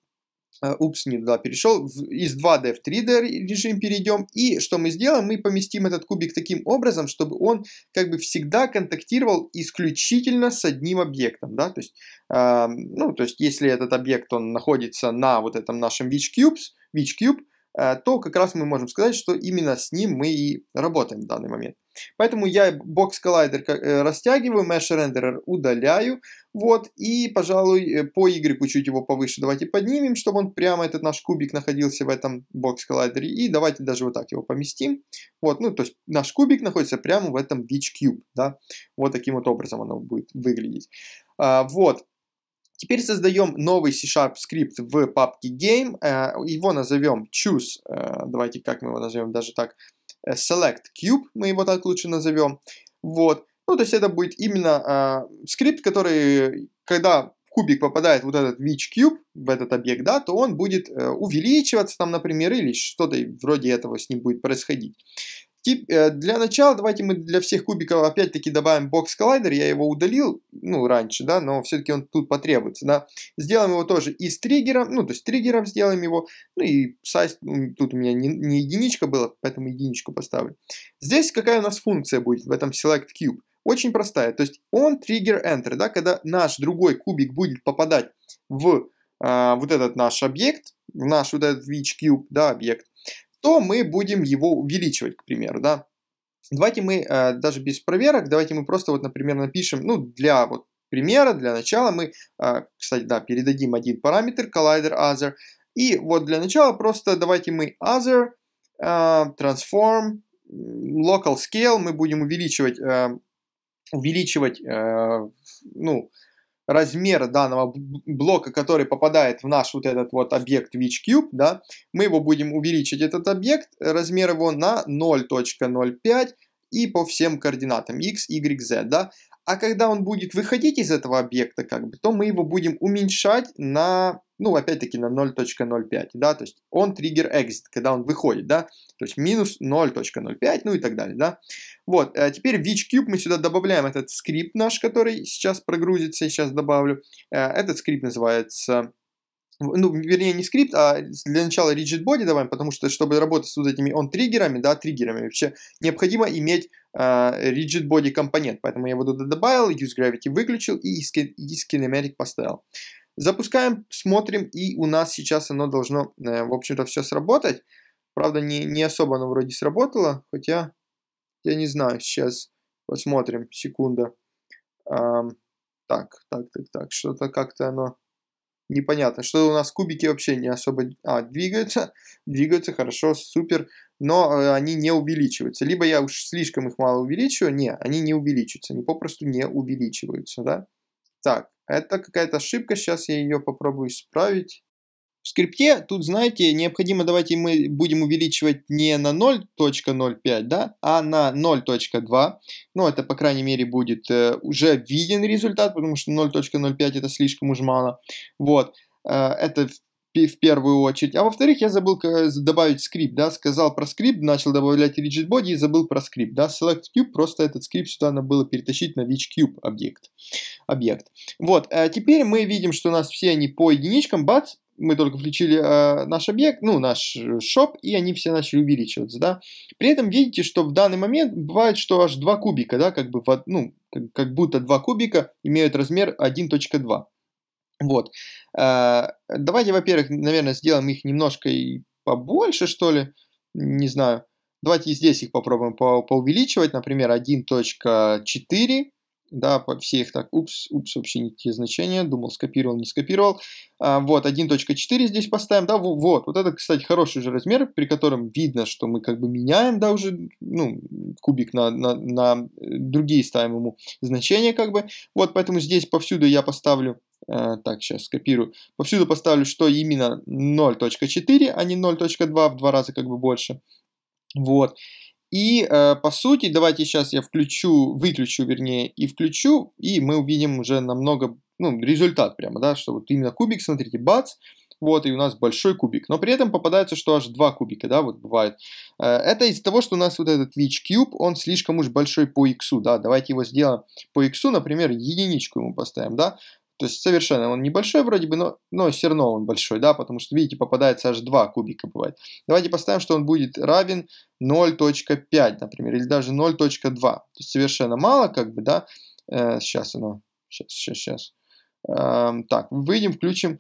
э, Упс, не туда перешел. Из 2D в 3D режим перейдем. И что мы сделаем? Мы поместим этот кубик таким образом, чтобы он как бы всегда контактировал исключительно с одним объектом. Да? То, есть, э, ну, то есть, если этот объект он находится на вот этом нашем Witch Cubes, Witch Cube, Э, то как раз мы можем сказать, что именно с ним мы и работаем в данный момент. Поэтому я Box Collider э, растягиваю, Mesh Renderer удаляю, вот, и, пожалуй, э, по Y чуть его повыше давайте поднимем, чтобы он прямо, этот наш кубик, находился в этом Box Collider, и давайте даже вот так его поместим, вот, ну, то есть наш кубик находится прямо в этом Beach Cube, да, вот таким вот образом оно будет выглядеть, а, вот, Теперь создаем новый C-Sharp скрипт в папке game, э, его назовем choose, э, давайте как мы его назовем, даже так, э, select cube, мы его так лучше назовем, вот, ну, то есть это будет именно скрипт, который, когда кубик попадает вот этот which Cube, в этот объект, да, то он будет увеличиваться там, например, или что-то вроде этого с ним будет происходить. Тип, э, для начала давайте мы для всех кубиков опять-таки добавим бокс коллайдер. Я его удалил, ну, раньше, да, но все-таки он тут потребуется, да. Сделаем его тоже и с триггером, ну, то есть триггером сделаем его. Ну, и сайз, ну, тут у меня не, не единичка была, поэтому единичку поставлю. Здесь какая у нас функция будет в этом select cube? Очень простая, то есть он trigger enter, да, когда наш другой кубик будет попадать в а, вот этот наш объект, в наш вот этот Cube да, объект, то мы будем его увеличивать, к примеру, да. Давайте мы э, даже без проверок, давайте мы просто вот, например, напишем, ну, для вот примера, для начала мы, э, кстати, да, передадим один параметр, collider other, и вот для начала просто давайте мы other, э, transform, local scale, мы будем увеличивать, э, увеличивать, э, ну, размер данного блока, который попадает в наш вот этот вот объект WitchCube, да, мы его будем увеличить, этот объект, э, размер его на 0.05 и по всем координатам x, y, z, да а когда он будет выходить из этого объекта, как бы, то мы его будем уменьшать на, ну, опять-таки, на 0.05, да, то есть он триггер exit, когда он выходит, да, то есть минус 0.05, ну и так далее, да. Вот, а теперь в each cube мы сюда добавляем этот скрипт наш, который сейчас прогрузится, сейчас добавлю. Э, этот скрипт называется ну, вернее, не скрипт, а для начала rigid body добавим, потому что, чтобы работать с вот этими он-триггерами, да, триггерами вообще, необходимо иметь а, rigid body компонент, поэтому я его туда добавил, use gravity выключил и из kinematic поставил. Запускаем, смотрим, и у нас сейчас оно должно, э, в общем-то, все сработать. Правда, не, не особо оно вроде сработало, хотя, я не знаю, сейчас посмотрим, секунда. Um, так, так, так, так, что-то как-то оно непонятно. Что у нас кубики вообще не особо а, двигаются, двигаются хорошо, супер, но э, они не увеличиваются. Либо я уж слишком их мало увеличиваю, не, они не увеличиваются, они попросту не увеличиваются, да. Так, это какая-то ошибка, сейчас я ее попробую исправить. В скрипте тут, знаете, необходимо, давайте мы будем увеличивать не на 0.05, да, а на 0.2. Ну, это, по крайней мере, будет э, уже виден результат, потому что 0.05 это слишком уж мало. Вот, э, это в, в первую очередь. А во-вторых, я забыл э, добавить скрипт, да, сказал про скрипт, начал добавлять rigid body и забыл про скрипт, да, select cube, просто этот скрипт сюда надо было перетащить на which cube объект. объект. Вот, э, теперь мы видим, что у нас все они по единичкам, бац, мы только включили э, наш объект, ну, наш э, шоп, и они все начали увеличиваться, да. При этом видите, что в данный момент бывает, что аж два кубика, да, как бы, в, ну, как, как будто два кубика имеют размер 1.2. Вот. Э, давайте, во-первых, наверное, сделаем их немножко и побольше, что ли, не знаю. Давайте здесь их попробуем по поувеличивать, например, 1.4, да, все их так, упс, упс, вообще не те значения, думал, скопировал, не скопировал. А, вот, 1.4 здесь поставим, да, вот, вот это, кстати, хороший уже размер, при котором видно, что мы как бы меняем, да, уже, ну, кубик на, на, на э, другие ставим ему значения, как бы. Вот, поэтому здесь повсюду я поставлю э, так, сейчас скопирую, повсюду поставлю, что именно 0.4, а не 0.2, в два раза как бы больше. Вот. И, э, по сути, давайте сейчас я включу, выключу, вернее, и включу, и мы увидим уже намного, ну, результат прямо, да, что вот именно кубик, смотрите, бац, вот, и у нас большой кубик. Но при этом попадается, что аж два кубика, да, вот бывает. Э, это из-за того, что у нас вот этот Witch Cube, он слишком уж большой по иксу, да. Давайте его сделаем по иксу, например, единичку ему поставим, да. То есть совершенно он небольшой вроде бы, но, но все равно он большой, да, потому что, видите, попадается аж 2 кубика бывает. Давайте поставим, что он будет равен 0.5, например, или даже 0.2. То есть совершенно мало, как бы, да. Э, сейчас оно, сейчас, сейчас, сейчас. Э, эм, так, выйдем, включим.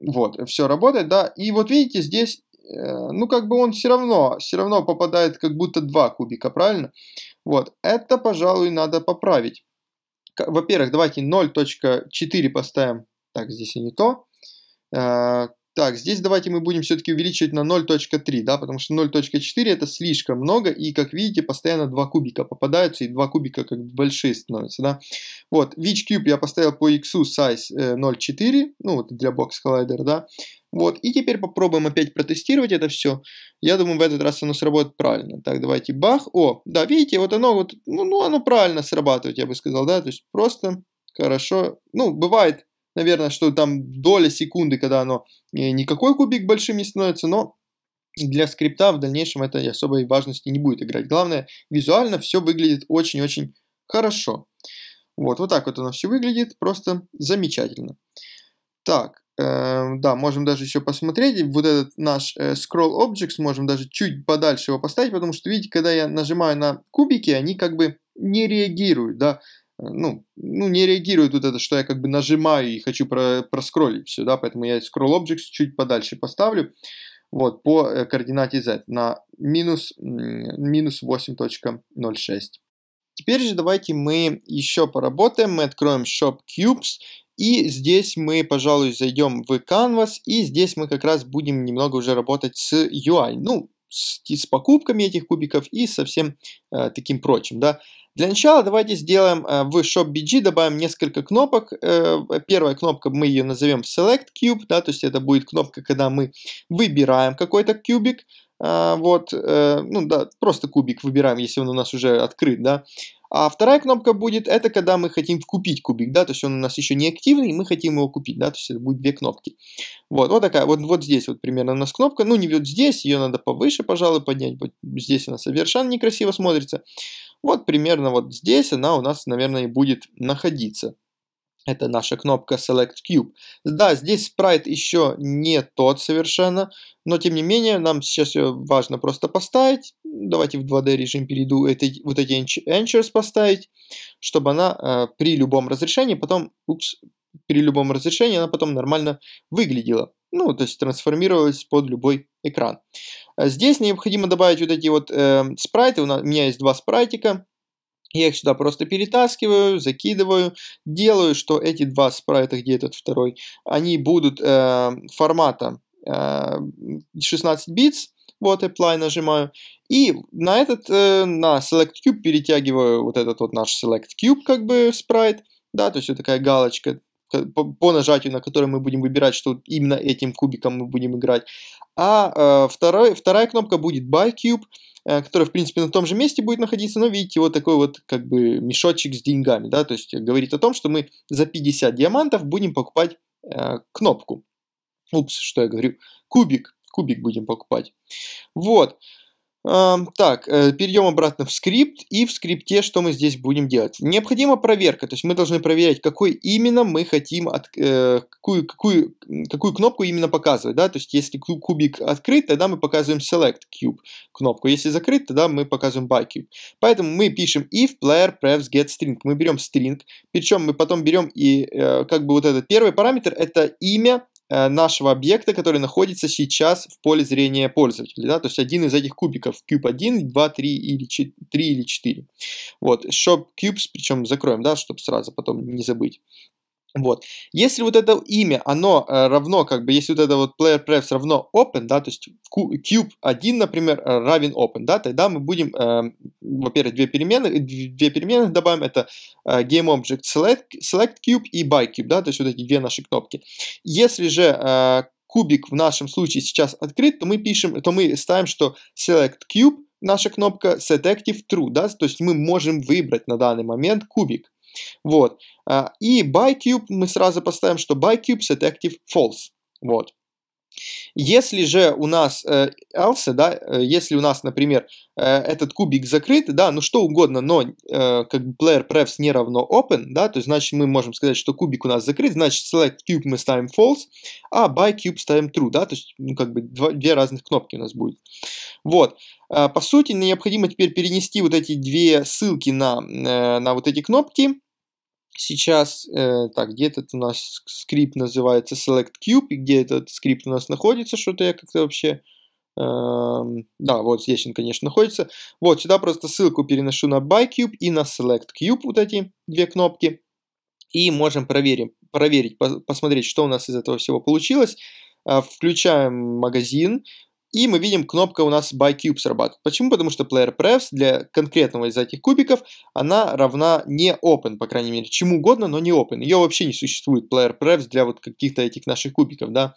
Вот, все работает, да. И вот видите, здесь э, ну, как бы он все равно, все равно попадает как будто 2 кубика, правильно? Вот, это, пожалуй, надо поправить. Во-первых, давайте 0.4 поставим. Так, здесь и не то. Э, так, здесь давайте мы будем все-таки увеличивать на 0.3, да, потому что 0.4 это слишком много, и, как видите, постоянно 2 кубика попадаются, и 2 кубика как бы большие становятся, да. Вот, VHCube я поставил по X size 0.4, ну, вот для Box Collider, да. Вот. И теперь попробуем опять протестировать это все. Я думаю, в этот раз оно сработает правильно. Так, давайте бах. О, да, видите, вот оно вот, ну, ну оно правильно срабатывает, я бы сказал, да, то есть просто хорошо. Ну, бывает, наверное, что там доля секунды, когда оно э, никакой кубик большим не становится, но для скрипта в дальнейшем это особой важности не будет играть. Главное, визуально все выглядит очень-очень хорошо. Вот, вот так вот оно все выглядит, просто замечательно. Так, Эм, да, можем даже еще посмотреть, вот этот наш э, Scroll Objects, можем даже чуть подальше его поставить, потому что, видите, когда я нажимаю на кубики, они как бы не реагируют, да, э, ну, ну, не реагирует вот это, что я как бы нажимаю и хочу про, проскроллить все, да, поэтому я Scroll Objects чуть подальше поставлю, вот, по э, координате Z на минус, минус 8.06. Теперь же давайте мы еще поработаем, мы откроем Shop Cubes и здесь мы, пожалуй, зайдем в Canvas, и здесь мы как раз будем немного уже работать с UI. Ну, с, с покупками этих кубиков и со всем э, таким прочим, да. Для начала давайте сделаем э, в ShopBG, добавим несколько кнопок. Э, первая кнопка, мы ее назовем Select Cube, да, то есть это будет кнопка, когда мы выбираем какой-то кубик, э, вот, э, ну да, просто кубик выбираем, если он у нас уже открыт, да. А вторая кнопка будет, это когда мы хотим купить кубик, да, то есть он у нас еще не активный, мы хотим его купить, да, то есть это будет две кнопки. Вот, вот такая, вот, вот здесь вот примерно у нас кнопка, ну не вот здесь, ее надо повыше, пожалуй, поднять, вот здесь она совершенно некрасиво смотрится. Вот примерно вот здесь она у нас, наверное, и будет находиться. Это наша кнопка Select Cube. Да, здесь спрайт еще не тот совершенно, но тем не менее нам сейчас ее важно просто поставить. Давайте в 2D режим перейду, эти, вот эти anchors поставить, чтобы она э, при любом разрешении потом, упс, при любом разрешении она потом нормально выглядела. Ну, то есть трансформировалась под любой экран. Э, здесь необходимо добавить вот эти вот э, спрайты. У, нас, у меня есть два спрайтика. Я их сюда просто перетаскиваю, закидываю, делаю, что эти два спрайта, где этот второй, они будут э, формата э, 16 битс, вот apply нажимаю, и на этот, э, на select cube перетягиваю вот этот вот наш select cube как бы спрайт, да, то есть вот такая галочка по, нажатию на который мы будем выбирать, что именно этим кубиком мы будем играть. А э, второй, вторая кнопка будет Buy Cube, э, которая, в принципе, на том же месте будет находиться, но видите, вот такой вот как бы мешочек с деньгами, да, то есть говорит о том, что мы за 50 диамантов будем покупать э, кнопку. Упс, что я говорю? Кубик, кубик будем покупать. Вот. Так, э, перейдем обратно в скрипт, и в скрипте что мы здесь будем делать? Необходима проверка, то есть мы должны проверять, какой именно мы хотим, от, э, какую, какую, какую кнопку именно показывать, да, то есть если кубик открыт, тогда мы показываем select cube кнопку, если закрыт, тогда мы показываем by cube. Поэтому мы пишем if player prefs get string, мы берем string, причем мы потом берем и э, как бы вот этот первый параметр, это имя Э, нашего объекта, который находится сейчас в поле зрения пользователя. Да? То есть один из этих кубиков, cube 1, 2, 3 или 4. 3 или 4. Вот, shop cubes, причем закроем, да, чтобы сразу потом не забыть. Вот. Если вот это имя, оно э, равно, как бы, если вот это вот player prefs равно open, да, то есть cube 1, например, э, равен open, да, тогда мы будем, э, во-первых, две перемены, две перемены добавим, это э, object select, select cube и by cube, да, то есть вот эти две наши кнопки. Если же э, кубик в нашем случае сейчас открыт, то мы пишем, то мы ставим, что select cube, наша кнопка set active true, да, то есть мы можем выбрать на данный момент кубик. Вот. А, и bycube мы сразу поставим, что bycube set active false. Вот. Если же у нас э, else, да, э, если у нас, например, э, этот кубик закрыт, да, ну что угодно, но э, как бы player prefs не равно open, да, то есть, значит, мы можем сказать, что кубик у нас закрыт, значит, select cube мы ставим false, а by cube ставим true, да, то есть, ну, как бы два, две разных кнопки у нас будет. Вот. А, по сути, необходимо теперь перенести вот эти две ссылки на, э, на вот эти кнопки, Сейчас, э, так, где этот у нас скрипт называется Select Cube, и где этот скрипт у нас находится, что-то я как-то вообще... Э, да, вот здесь он, конечно, находится. Вот, сюда просто ссылку переношу на Buy и на Select Cube, вот эти две кнопки. И можем проверим, проверить, посмотреть, что у нас из этого всего получилось а, включаем магазин, и мы видим, кнопка у нас by cube срабатывает. Почему? Потому что player prefs для конкретного из этих кубиков, она равна не open, по крайней мере, чему угодно, но не open. Ее вообще не существует, player prefs для вот каких-то этих наших кубиков, да.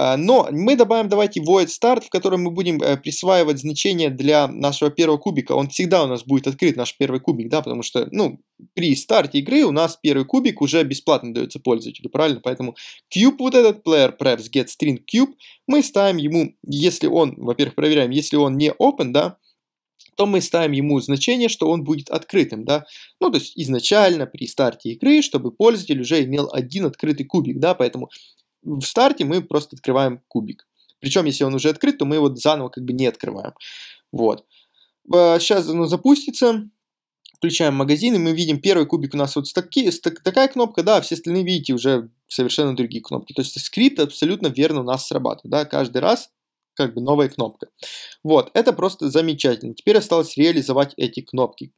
А, но мы добавим, давайте, void start, в котором мы будем э, присваивать значение для нашего первого кубика. Он всегда у нас будет открыт, наш первый кубик, да, потому что, ну, при старте игры у нас первый кубик уже бесплатно дается пользователю, правильно? Поэтому cube вот этот, player preps get string cube, мы ставим ему, если он, во-первых, проверяем, если он не open, да, то мы ставим ему значение, что он будет открытым, да. Ну, то есть изначально при старте игры, чтобы пользователь уже имел один открытый кубик, да, поэтому в старте мы просто открываем кубик. Причем, если он уже открыт, то мы его заново как бы не открываем. Вот. Сейчас э, оно запустится, включаем магазин, и мы видим, первый кубик у нас вот таки, так, такая кнопка, да, все остальные, видите, уже совершенно другие кнопки. То есть скрипт абсолютно верно у нас срабатывает, да, каждый раз как бы новая кнопка. Вот, это просто замечательно. Теперь осталось реализовать эти кнопки.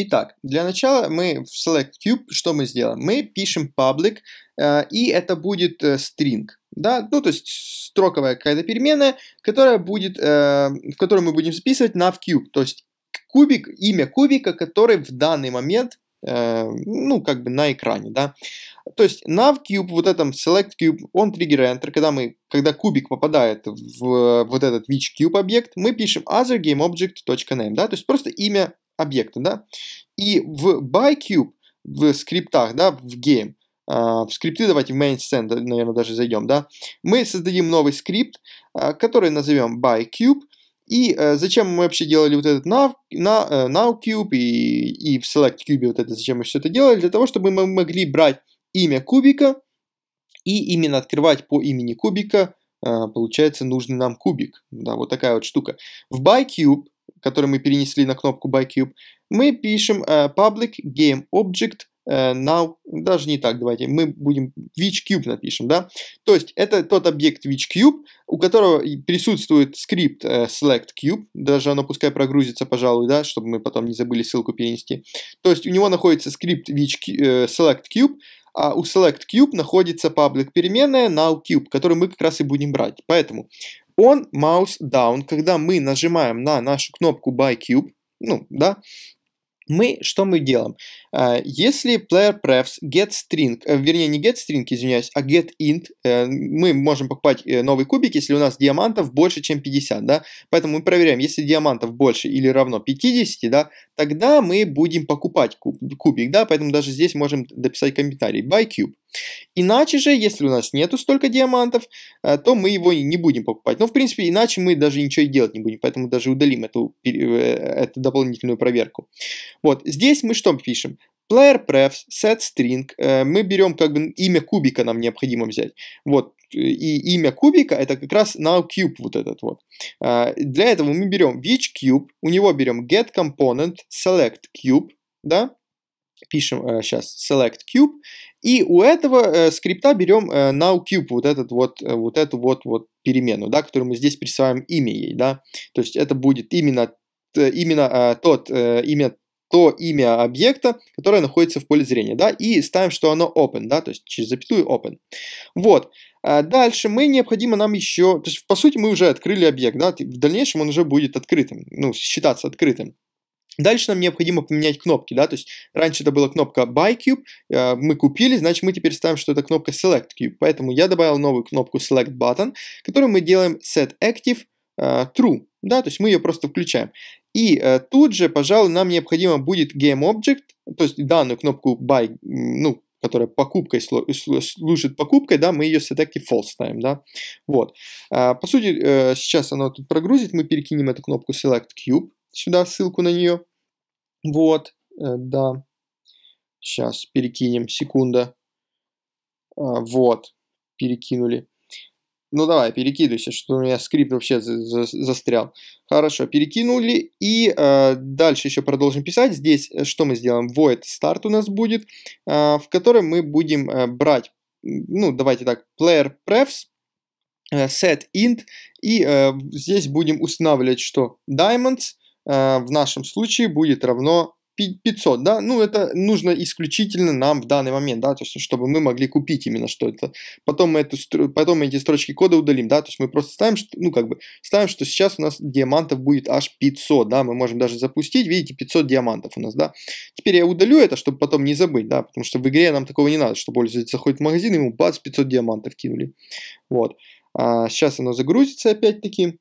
Итак, для начала мы в select cube что мы сделаем? Мы пишем public, э, и это будет э, string, да, ну то есть строковая какая-то переменная, которая будет, э, в которой мы будем записывать в cube, то есть кубик, имя кубика, который в данный момент, ну как бы на экране, да. То есть cube вот этом select cube, он триггер enter, когда мы, когда кубик попадает в вот этот which cube объект, мы пишем other game object.name, да, то есть просто имя объекта, да. И в bycube в скриптах, да, в game, а, в скрипты давайте в main send, наверное, даже зайдем, да, мы создадим новый скрипт, а, который назовем bycube, и э, зачем мы вообще делали вот этот э, now, now, now Cube и, и в Select Cube вот это, зачем мы все это делали? Для того, чтобы мы могли брать имя кубика и именно открывать по имени кубика а, получается нужный нам кубик. Да, вот такая вот штука. В bycube, который мы перенесли на кнопку bycube, мы пишем а, public game object а, now, даже не так, давайте, мы будем VHCube напишем, да? То есть это тот объект VHCube, у которого присутствует скрипт э, SelectCube, даже оно пускай прогрузится, пожалуй, да, чтобы мы потом не забыли ссылку перенести. То есть у него находится скрипт VH, э, SelectCube, а у select cube находится паблик переменная nowCube, которую мы как раз и будем брать. Поэтому on mouse down, когда мы нажимаем на нашу кнопку by cube, ну, да, мы, что мы делаем? А, если player prefs get string, э, вернее не get string, извиняюсь, а get int, э, мы можем покупать э, новый кубик, если у нас диамантов больше, чем 50, да, поэтому мы проверяем, если диамантов больше или равно 50, да, тогда мы будем покупать кубик, да, поэтому даже здесь можем дописать комментарий buy cube. Иначе же, если у нас нету столько диамантов, то мы его не будем покупать. Но, в принципе, иначе мы даже ничего и делать не будем, поэтому даже удалим эту, эту дополнительную проверку. Вот, здесь мы что пишем? Player prefs set string. Э, мы берем как бы имя кубика нам необходимо взять. Вот. Э, и имя кубика это как раз now cube вот этот вот. Э, для этого мы берем which cube, у него берем get component, select cube, да, пишем э, сейчас select cube, и у этого э, скрипта берем э, now cube, вот, этот вот, э, вот эту вот, вот перемену, да, которую мы здесь присваиваем имя ей, да, то есть это будет именно, именно э, тот, э, имя то имя объекта, которое находится в поле зрения, да, и ставим, что оно open, да, то есть через запятую open. Вот. А дальше мы необходимо нам еще, то есть по сути мы уже открыли объект, да, в дальнейшем он уже будет открытым, ну, считаться открытым. Дальше нам необходимо поменять кнопки, да, то есть раньше это была кнопка Buy Cube, а, мы купили, значит мы теперь ставим, что это кнопка Select Cube, поэтому я добавил новую кнопку Select Button, которую мы делаем Set Active а, True, да, то есть мы ее просто включаем. И э, тут же, пожалуй, нам необходимо будет GameObject, то есть данную кнопку buy, ну, которая покупкой служит покупкой, да, мы ее все-таки false ставим, да, вот. А, по сути, э, сейчас она тут прогрузит, мы перекинем эту кнопку select cube, сюда ссылку на нее, вот, э, да, сейчас перекинем, секунда, а, вот, перекинули. Ну давай, перекидывайся, что у меня скрипт вообще за за застрял. Хорошо, перекинули. И э, дальше еще продолжим писать. Здесь э, что мы сделаем? Void start у нас будет, э, в котором мы будем э, брать, ну давайте так, player prefs, э, set int. И э, здесь будем устанавливать, что diamonds э, в нашем случае будет равно 500, да, ну это нужно исключительно нам в данный момент, да, то есть чтобы мы могли купить именно что это. Потом мы, эту, потом мы эти строчки кода удалим, да, то есть мы просто ставим, что, ну как бы, ставим, что сейчас у нас диамантов будет аж 500, да, мы можем даже запустить, видите, 500 диамантов у нас, да. Теперь я удалю это, чтобы потом не забыть, да, потому что в игре нам такого не надо, что пользователь заходит в магазин, ему бац, 500 диамантов кинули, вот. А сейчас оно загрузится опять-таки,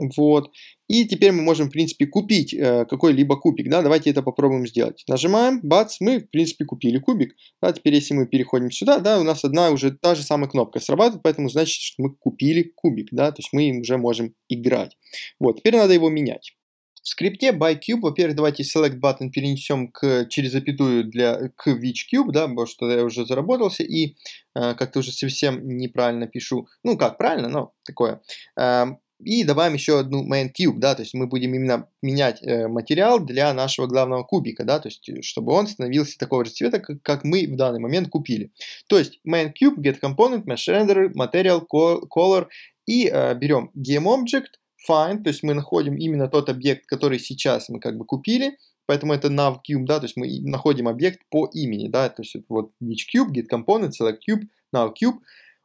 вот. И теперь мы можем, в принципе, купить э, какой-либо кубик, да, давайте это попробуем сделать. Нажимаем, бац, мы, в принципе, купили кубик, да, теперь если мы переходим сюда, да, у нас одна уже та же самая кнопка срабатывает, поэтому значит, что мы купили кубик, да, то есть мы им уже можем играть. Вот, теперь надо его менять. В скрипте byCube, во-первых, давайте select button перенесем к, через запятую для, к VHCube, да, потому что я уже заработался и э, как-то уже совсем неправильно пишу. Ну как, правильно, но такое. Э, и добавим еще одну main cube, да, то есть мы будем именно менять э, материал для нашего главного кубика, да, то есть э, чтобы он становился такого же цвета, как, как мы в данный момент купили. То есть main cube, get component, mesh renderer, material, color и э, берем game object, find, то есть мы находим именно тот объект, который сейчас мы как бы купили, поэтому это cube, да, то есть мы находим объект по имени, да, то есть вот each cube, get component, select cube, now cube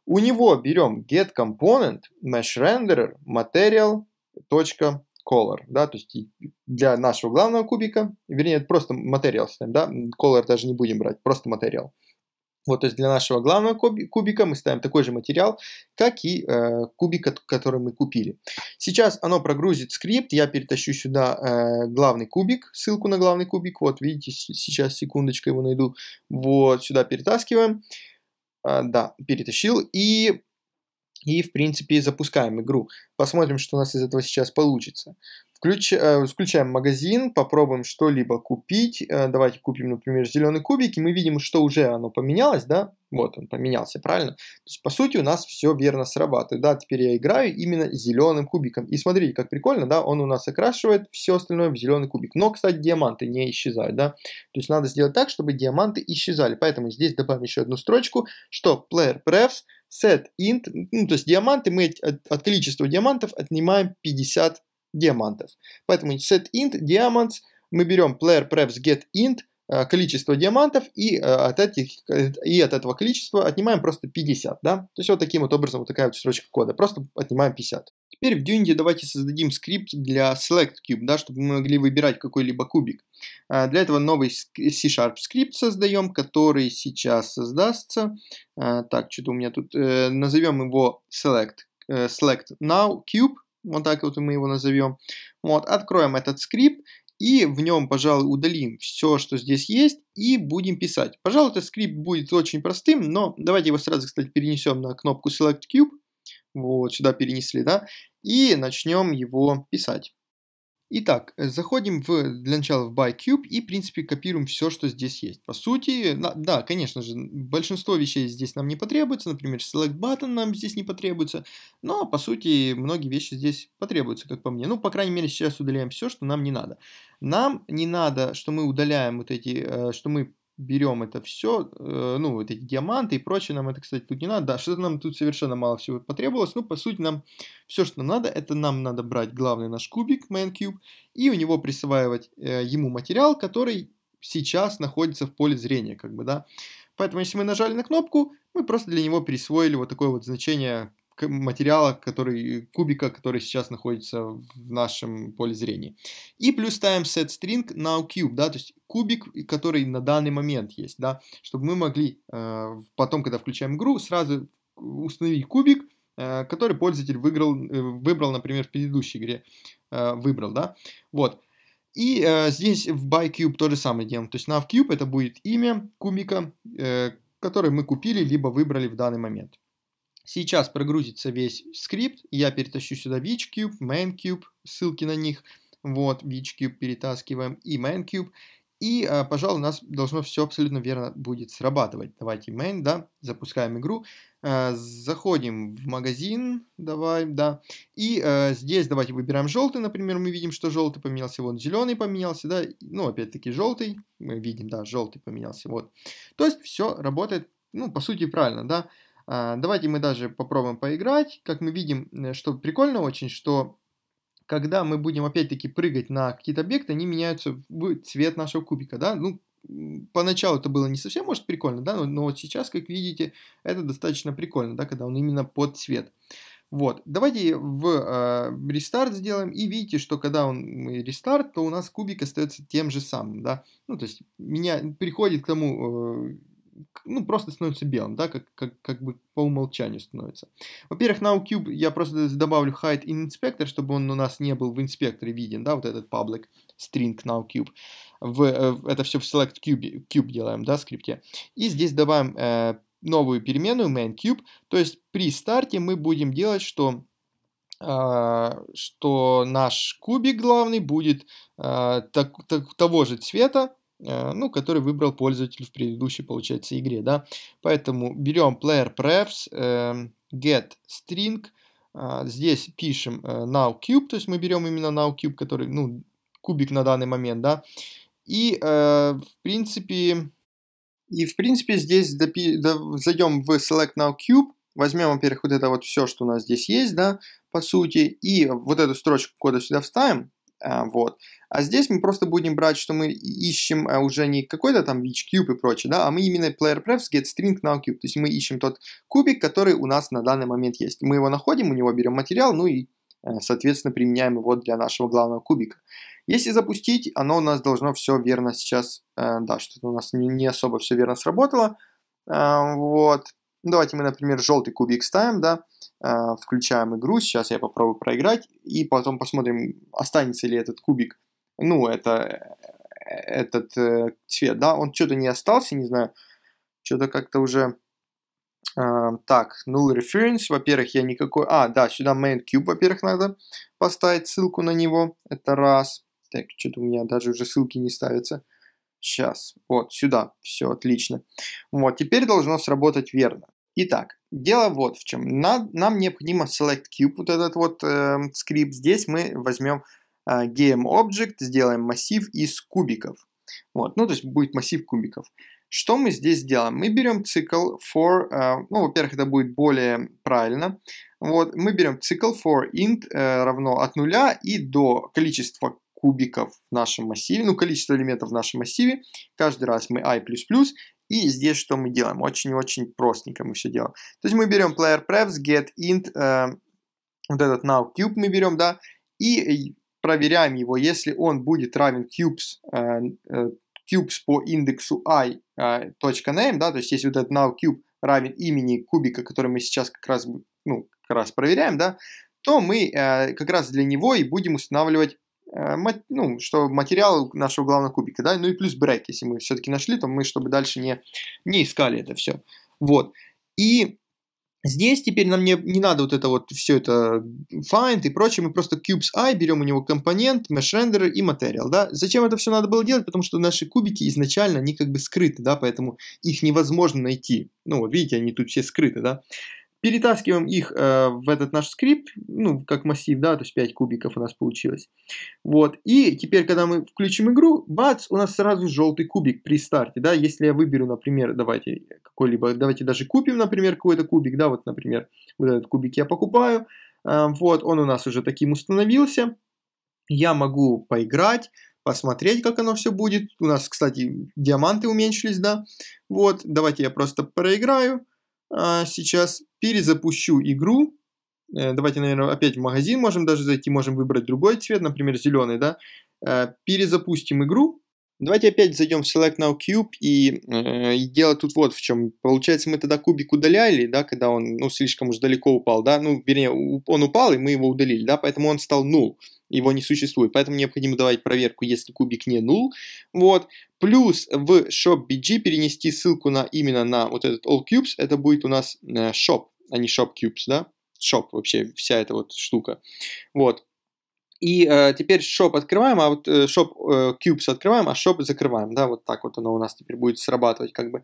у него берем get component, mesh renderer, material, color, да, то есть для нашего главного кубика, вернее, это просто материал, да, color даже не будем брать, просто материал. Вот, то есть для нашего главного кубика мы ставим такой же материал, как и э, кубик, который мы купили. Сейчас оно прогрузит скрипт, я перетащу сюда э, главный кубик, ссылку на главный кубик, вот, видите, сейчас, секундочка его найду, вот, сюда перетаскиваем. А, да, перетащил. И и, в принципе, запускаем игру. Посмотрим, что у нас из этого сейчас получится. Включ, э, включаем магазин, попробуем что-либо купить. Э, давайте купим, например, зеленый кубик, и мы видим, что уже оно поменялось, да? Вот он поменялся, правильно? То есть, по сути, у нас все верно срабатывает. Да, теперь я играю именно зеленым кубиком. И смотрите, как прикольно, да, он у нас окрашивает все остальное в зеленый кубик. Но, кстати, диаманты не исчезают, да? То есть, надо сделать так, чтобы диаманты исчезали. Поэтому здесь добавим еще одну строчку, что player prefs – set int, ну, то есть диаманты, мы от, от количества диамантов отнимаем 50 диамантов. Поэтому set int diamonds, мы берем player preps get int, э, количество диамантов, и э, от, этих, и от этого количества отнимаем просто 50, да? То есть вот таким вот образом вот такая вот строчка кода, просто отнимаем 50. Теперь в Unity давайте создадим скрипт для Select Cube, да, чтобы мы могли выбирать какой-либо кубик. А, для этого новый C-Sharp скрипт создаем, который сейчас создастся. А, так, что-то у меня тут... Э, назовем его Select, э, Select Now Cube. Вот так вот мы его назовем. Вот, откроем этот скрипт и в нем, пожалуй, удалим все, что здесь есть, и будем писать. Пожалуй, этот скрипт будет очень простым, но давайте его сразу, кстати, перенесем на кнопку Select Cube. Вот, сюда перенесли, да? И начнем его писать. Итак, э, заходим в, для начала в ByCube и, в принципе, копируем все, что здесь есть. По сути, на, да, конечно же, большинство вещей здесь нам не потребуется, например, Select Button нам здесь не потребуется, но, по сути, многие вещи здесь потребуются, как по мне. Ну, по крайней мере, сейчас удаляем все, что нам не надо. Нам не надо, что мы удаляем вот эти, э, что мы берем это все, э, ну, вот эти диаманты и прочее, нам это, кстати, тут не надо, да, что-то нам тут совершенно мало всего потребовалось, ну, по сути, нам все, что нам надо, это нам надо брать главный наш кубик, main cube, и у него присваивать э, ему материал, который сейчас находится в поле зрения, как бы, да. Поэтому, если мы нажали на кнопку, мы просто для него присвоили вот такое вот значение материала, который, кубика, который сейчас находится в нашем поле зрения. И плюс time set string now cube, да, то есть кубик, который на данный момент есть, да, чтобы мы могли э, потом, когда включаем игру, сразу установить кубик, э, который пользователь выиграл, э, выбрал, например, в предыдущей игре э, выбрал, да, вот. И э, здесь в byCube то же самое делаем, то есть now cube это будет имя кубика, э, который мы купили, либо выбрали в данный момент. Сейчас прогрузится весь скрипт, я перетащу сюда VHCube, MainCube, ссылки на них, вот, VHCube перетаскиваем и MainCube, и, а, пожалуй, у нас должно все абсолютно верно будет срабатывать. Давайте main, да, запускаем игру, а, заходим в магазин, давай, да, и а, здесь давайте выбираем желтый, например, мы видим, что желтый поменялся, вот зеленый поменялся, да, ну, опять-таки желтый, мы видим, да, желтый поменялся, вот. То есть все работает, ну, по сути, правильно, да. А, давайте мы даже попробуем поиграть. Как мы видим, э, что прикольно очень, что когда мы будем опять-таки прыгать на какие-то объекты, они меняются в цвет нашего кубика, да, ну, поначалу это было не совсем, может, прикольно, да, но, но вот сейчас, как видите, это достаточно прикольно, да, когда он именно под цвет. Вот, давайте в э, рестарт сделаем, и видите, что когда он рестарт, то у нас кубик остается тем же самым, да, ну, то есть меня приходит к тому э, ну, просто становится белым, да, как, как, как бы по умолчанию становится. Во-первых, cube я просто добавлю hide in inspector, чтобы он у нас не был в инспекторе виден, да, вот этот public string now cube. Э, в, это все в select cube, cube делаем, да, в скрипте. И здесь добавим э, новую переменную main cube. то есть при старте мы будем делать, что э, что наш кубик главный будет э, так, так, того же цвета, Э, ну, который выбрал пользователь в предыдущей, получается, игре, да. Поэтому берем player prefs, эм, get string, э, здесь пишем э, now cube, то есть мы берем именно now cube, который, ну, кубик на данный момент, да. И, в принципе, и, в принципе, здесь допи... зайдем в select now cube, возьмем, во-первых, вот это вот все, что у нас здесь есть, да, по сути, и вот эту строчку кода сюда вставим, а, вот. А здесь мы просто будем брать, что мы ищем э, уже не какой-то там VHCube и прочее, да, а мы именно player prefs get string now cube. То есть мы ищем тот кубик, который у нас на данный момент есть. Мы его находим, у него берем материал, ну и, э, соответственно, применяем его для нашего главного кубика. Если запустить, оно у нас должно все верно сейчас, э, да, что-то у нас не особо все верно сработало. А, вот. Давайте мы, например, желтый кубик ставим, да, Э, включаем игру, сейчас я попробую проиграть, и потом посмотрим, останется ли этот кубик, ну, это, э, этот э, цвет, да, он что-то не остался, не знаю, что-то как-то уже... Uh, так, null reference, во-первых, я никакой... А, да, сюда main cube, во-первых, надо поставить ссылку на него. Это раз. Так, что-то у меня даже уже ссылки не ставятся. Сейчас, вот, сюда. Все, отлично. Вот, теперь должно сработать верно. Итак, дело вот в чем. нам необходимо select cube, вот этот вот э, скрипт. Здесь мы возьмем э, game object, сделаем массив из кубиков. Вот, ну, то есть будет массив кубиков. Что мы здесь делаем? Мы берем цикл for, э, ну, во-первых, это будет более правильно. Вот, мы берем цикл for int э, равно от нуля и до количества кубиков в нашем массиве, ну, количество элементов в нашем массиве. Каждый раз мы i++ и здесь что мы делаем? Очень-очень простенько мы все делаем. То есть мы берем player preps, get int, э, вот этот now cube мы берем, да, и э, проверяем его, если он будет равен cubes, э, э cubes по индексу i, э, .name, да, то есть если вот этот now cube равен имени кубика, который мы сейчас как раз, ну, как раз проверяем, да, то мы э, как раз для него и будем устанавливать Э, ну, что материал нашего главного кубика, да, ну и плюс брейк, если мы все-таки нашли, то мы, чтобы дальше не, не искали это все. Вот. И здесь теперь нам не, не надо вот это вот все это find и прочее, мы просто cubes i, берем у него компонент, mesh renderer и material, да. Зачем это все надо было делать? Потому что наши кубики изначально, они как бы скрыты, да, поэтому их невозможно найти. Ну, вот видите, они тут все скрыты, да перетаскиваем их э, в этот наш скрипт, ну, как массив, да, то есть 5 кубиков у нас получилось. Вот, и теперь, когда мы включим игру, бац, у нас сразу желтый кубик при старте, да, если я выберу, например, давайте какой-либо, давайте даже купим, например, какой-то кубик, да, вот, например, вот этот кубик я покупаю, э, вот, он у нас уже таким установился, я могу поиграть, посмотреть, как оно все будет. У нас, кстати, диаманты уменьшились, да. Вот, давайте я просто проиграю. А сейчас перезапущу игру. Э, давайте, наверное, опять в магазин можем даже зайти, можем выбрать другой цвет, например, зеленый, да. Э, перезапустим игру. Давайте опять зайдем в Select Now Cube, и, э, и дело тут вот в чем. Получается, мы тогда кубик удаляли, да, когда он, ну, слишком уж далеко упал, да, ну, вернее, он упал, и мы его удалили, да, поэтому он стал null его не существует. Поэтому необходимо давать проверку, если кубик не null. Вот. Плюс в ShopBG перенести ссылку на именно на вот этот all cubes. Это будет у нас э, shop, а не shop cubes, да? Shop вообще, вся эта вот штука. Вот. И э, теперь shop открываем, а вот э, shop э, cubes открываем, а shop закрываем, да, вот так вот оно у нас теперь будет срабатывать как бы.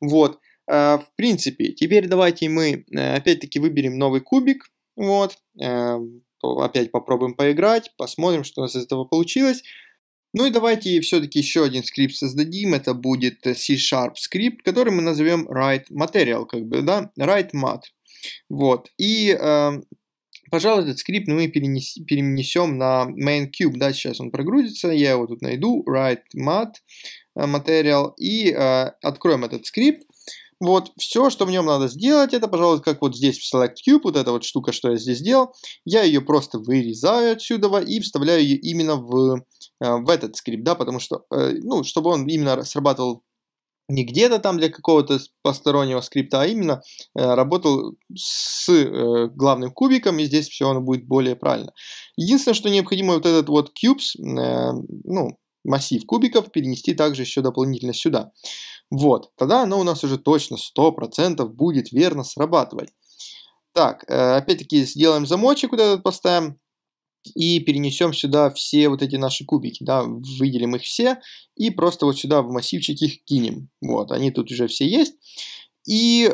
Вот, э, в принципе, теперь давайте мы э, опять-таки выберем новый кубик, вот, э, опять попробуем поиграть, посмотрим, что у нас из этого получилось. Ну и давайте все-таки еще один скрипт создадим, это будет э, C-Sharp скрипт, который мы назовем write material, как бы, да, write mat. Вот, и, э, пожалуй, этот скрипт мы перенес, перенесем на main cube, да, сейчас он прогрузится, я его тут найду, write mat э, material, и э, откроем этот скрипт, вот, все, что в нем надо сделать, это, пожалуй, как вот здесь в Select Cube, вот эта вот штука, что я здесь сделал, я ее просто вырезаю отсюда и вставляю ее именно в, э, в этот скрипт, да, потому что, э, ну, чтобы он именно срабатывал не где-то там для какого-то постороннего скрипта, а именно э, работал с э, главным кубиком, и здесь все оно будет более правильно. Единственное, что необходимо вот этот вот cubes, э, ну, массив кубиков перенести также еще дополнительно сюда. Вот, тогда оно у нас уже точно 100% будет верно срабатывать. Так, э, опять-таки сделаем замочек, куда этот поставим, и перенесем сюда все вот эти наши кубики, да, выделим их все, и просто вот сюда в массивчик их кинем. Вот, они тут уже все есть. И э,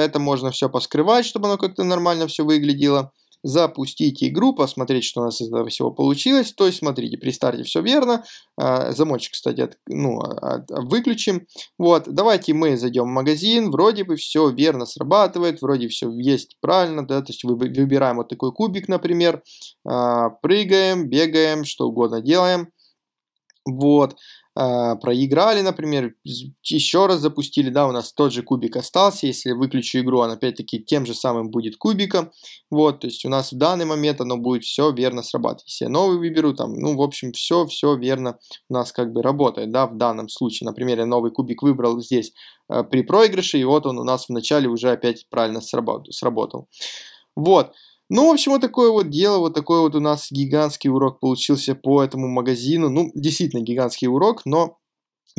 это можно все поскрывать, чтобы оно как-то нормально все выглядело запустить игру, посмотреть, что у нас из этого всего получилось. То есть, смотрите, при старте все верно. А, замочек, кстати, от, ну, от, выключим. Вот, давайте мы зайдем в магазин. Вроде бы все верно срабатывает, вроде все есть правильно, да, то есть выбираем вот такой кубик, например, а, прыгаем, бегаем, что угодно делаем. Вот. А, проиграли, например, еще раз запустили, да, у нас тот же кубик остался, если выключу игру, он опять-таки тем же самым будет кубиком, вот, то есть у нас в данный момент оно будет все верно срабатывать, если я новый выберу, там, ну, в общем, все, все верно у нас как бы работает, да, в данном случае, например, я новый кубик выбрал здесь э, при проигрыше, и вот он у нас в начале уже опять правильно сработал, сработал. вот, ну, в общем, вот такое вот дело, вот такой вот у нас гигантский урок получился по этому магазину. Ну, действительно гигантский урок, но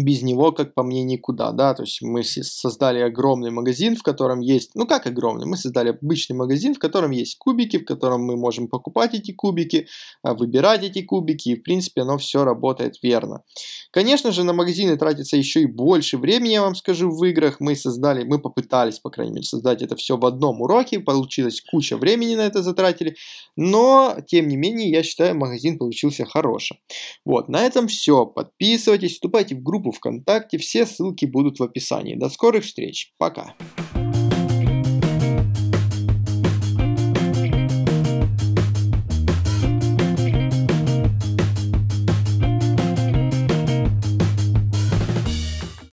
без него, как по мне, никуда, да, то есть мы создали огромный магазин, в котором есть, ну как огромный, мы создали обычный магазин, в котором есть кубики, в котором мы можем покупать эти кубики, а, выбирать эти кубики, и в принципе оно все работает верно. Конечно же, на магазины тратится еще и больше времени, я вам скажу, в играх, мы создали, мы попытались, по крайней мере, создать это все в одном уроке, получилось куча времени на это затратили, но, тем не менее, я считаю, магазин получился хорошим. Вот, на этом все, подписывайтесь, вступайте в группу группу ВКонтакте. Все ссылки будут в описании. До скорых встреч. Пока.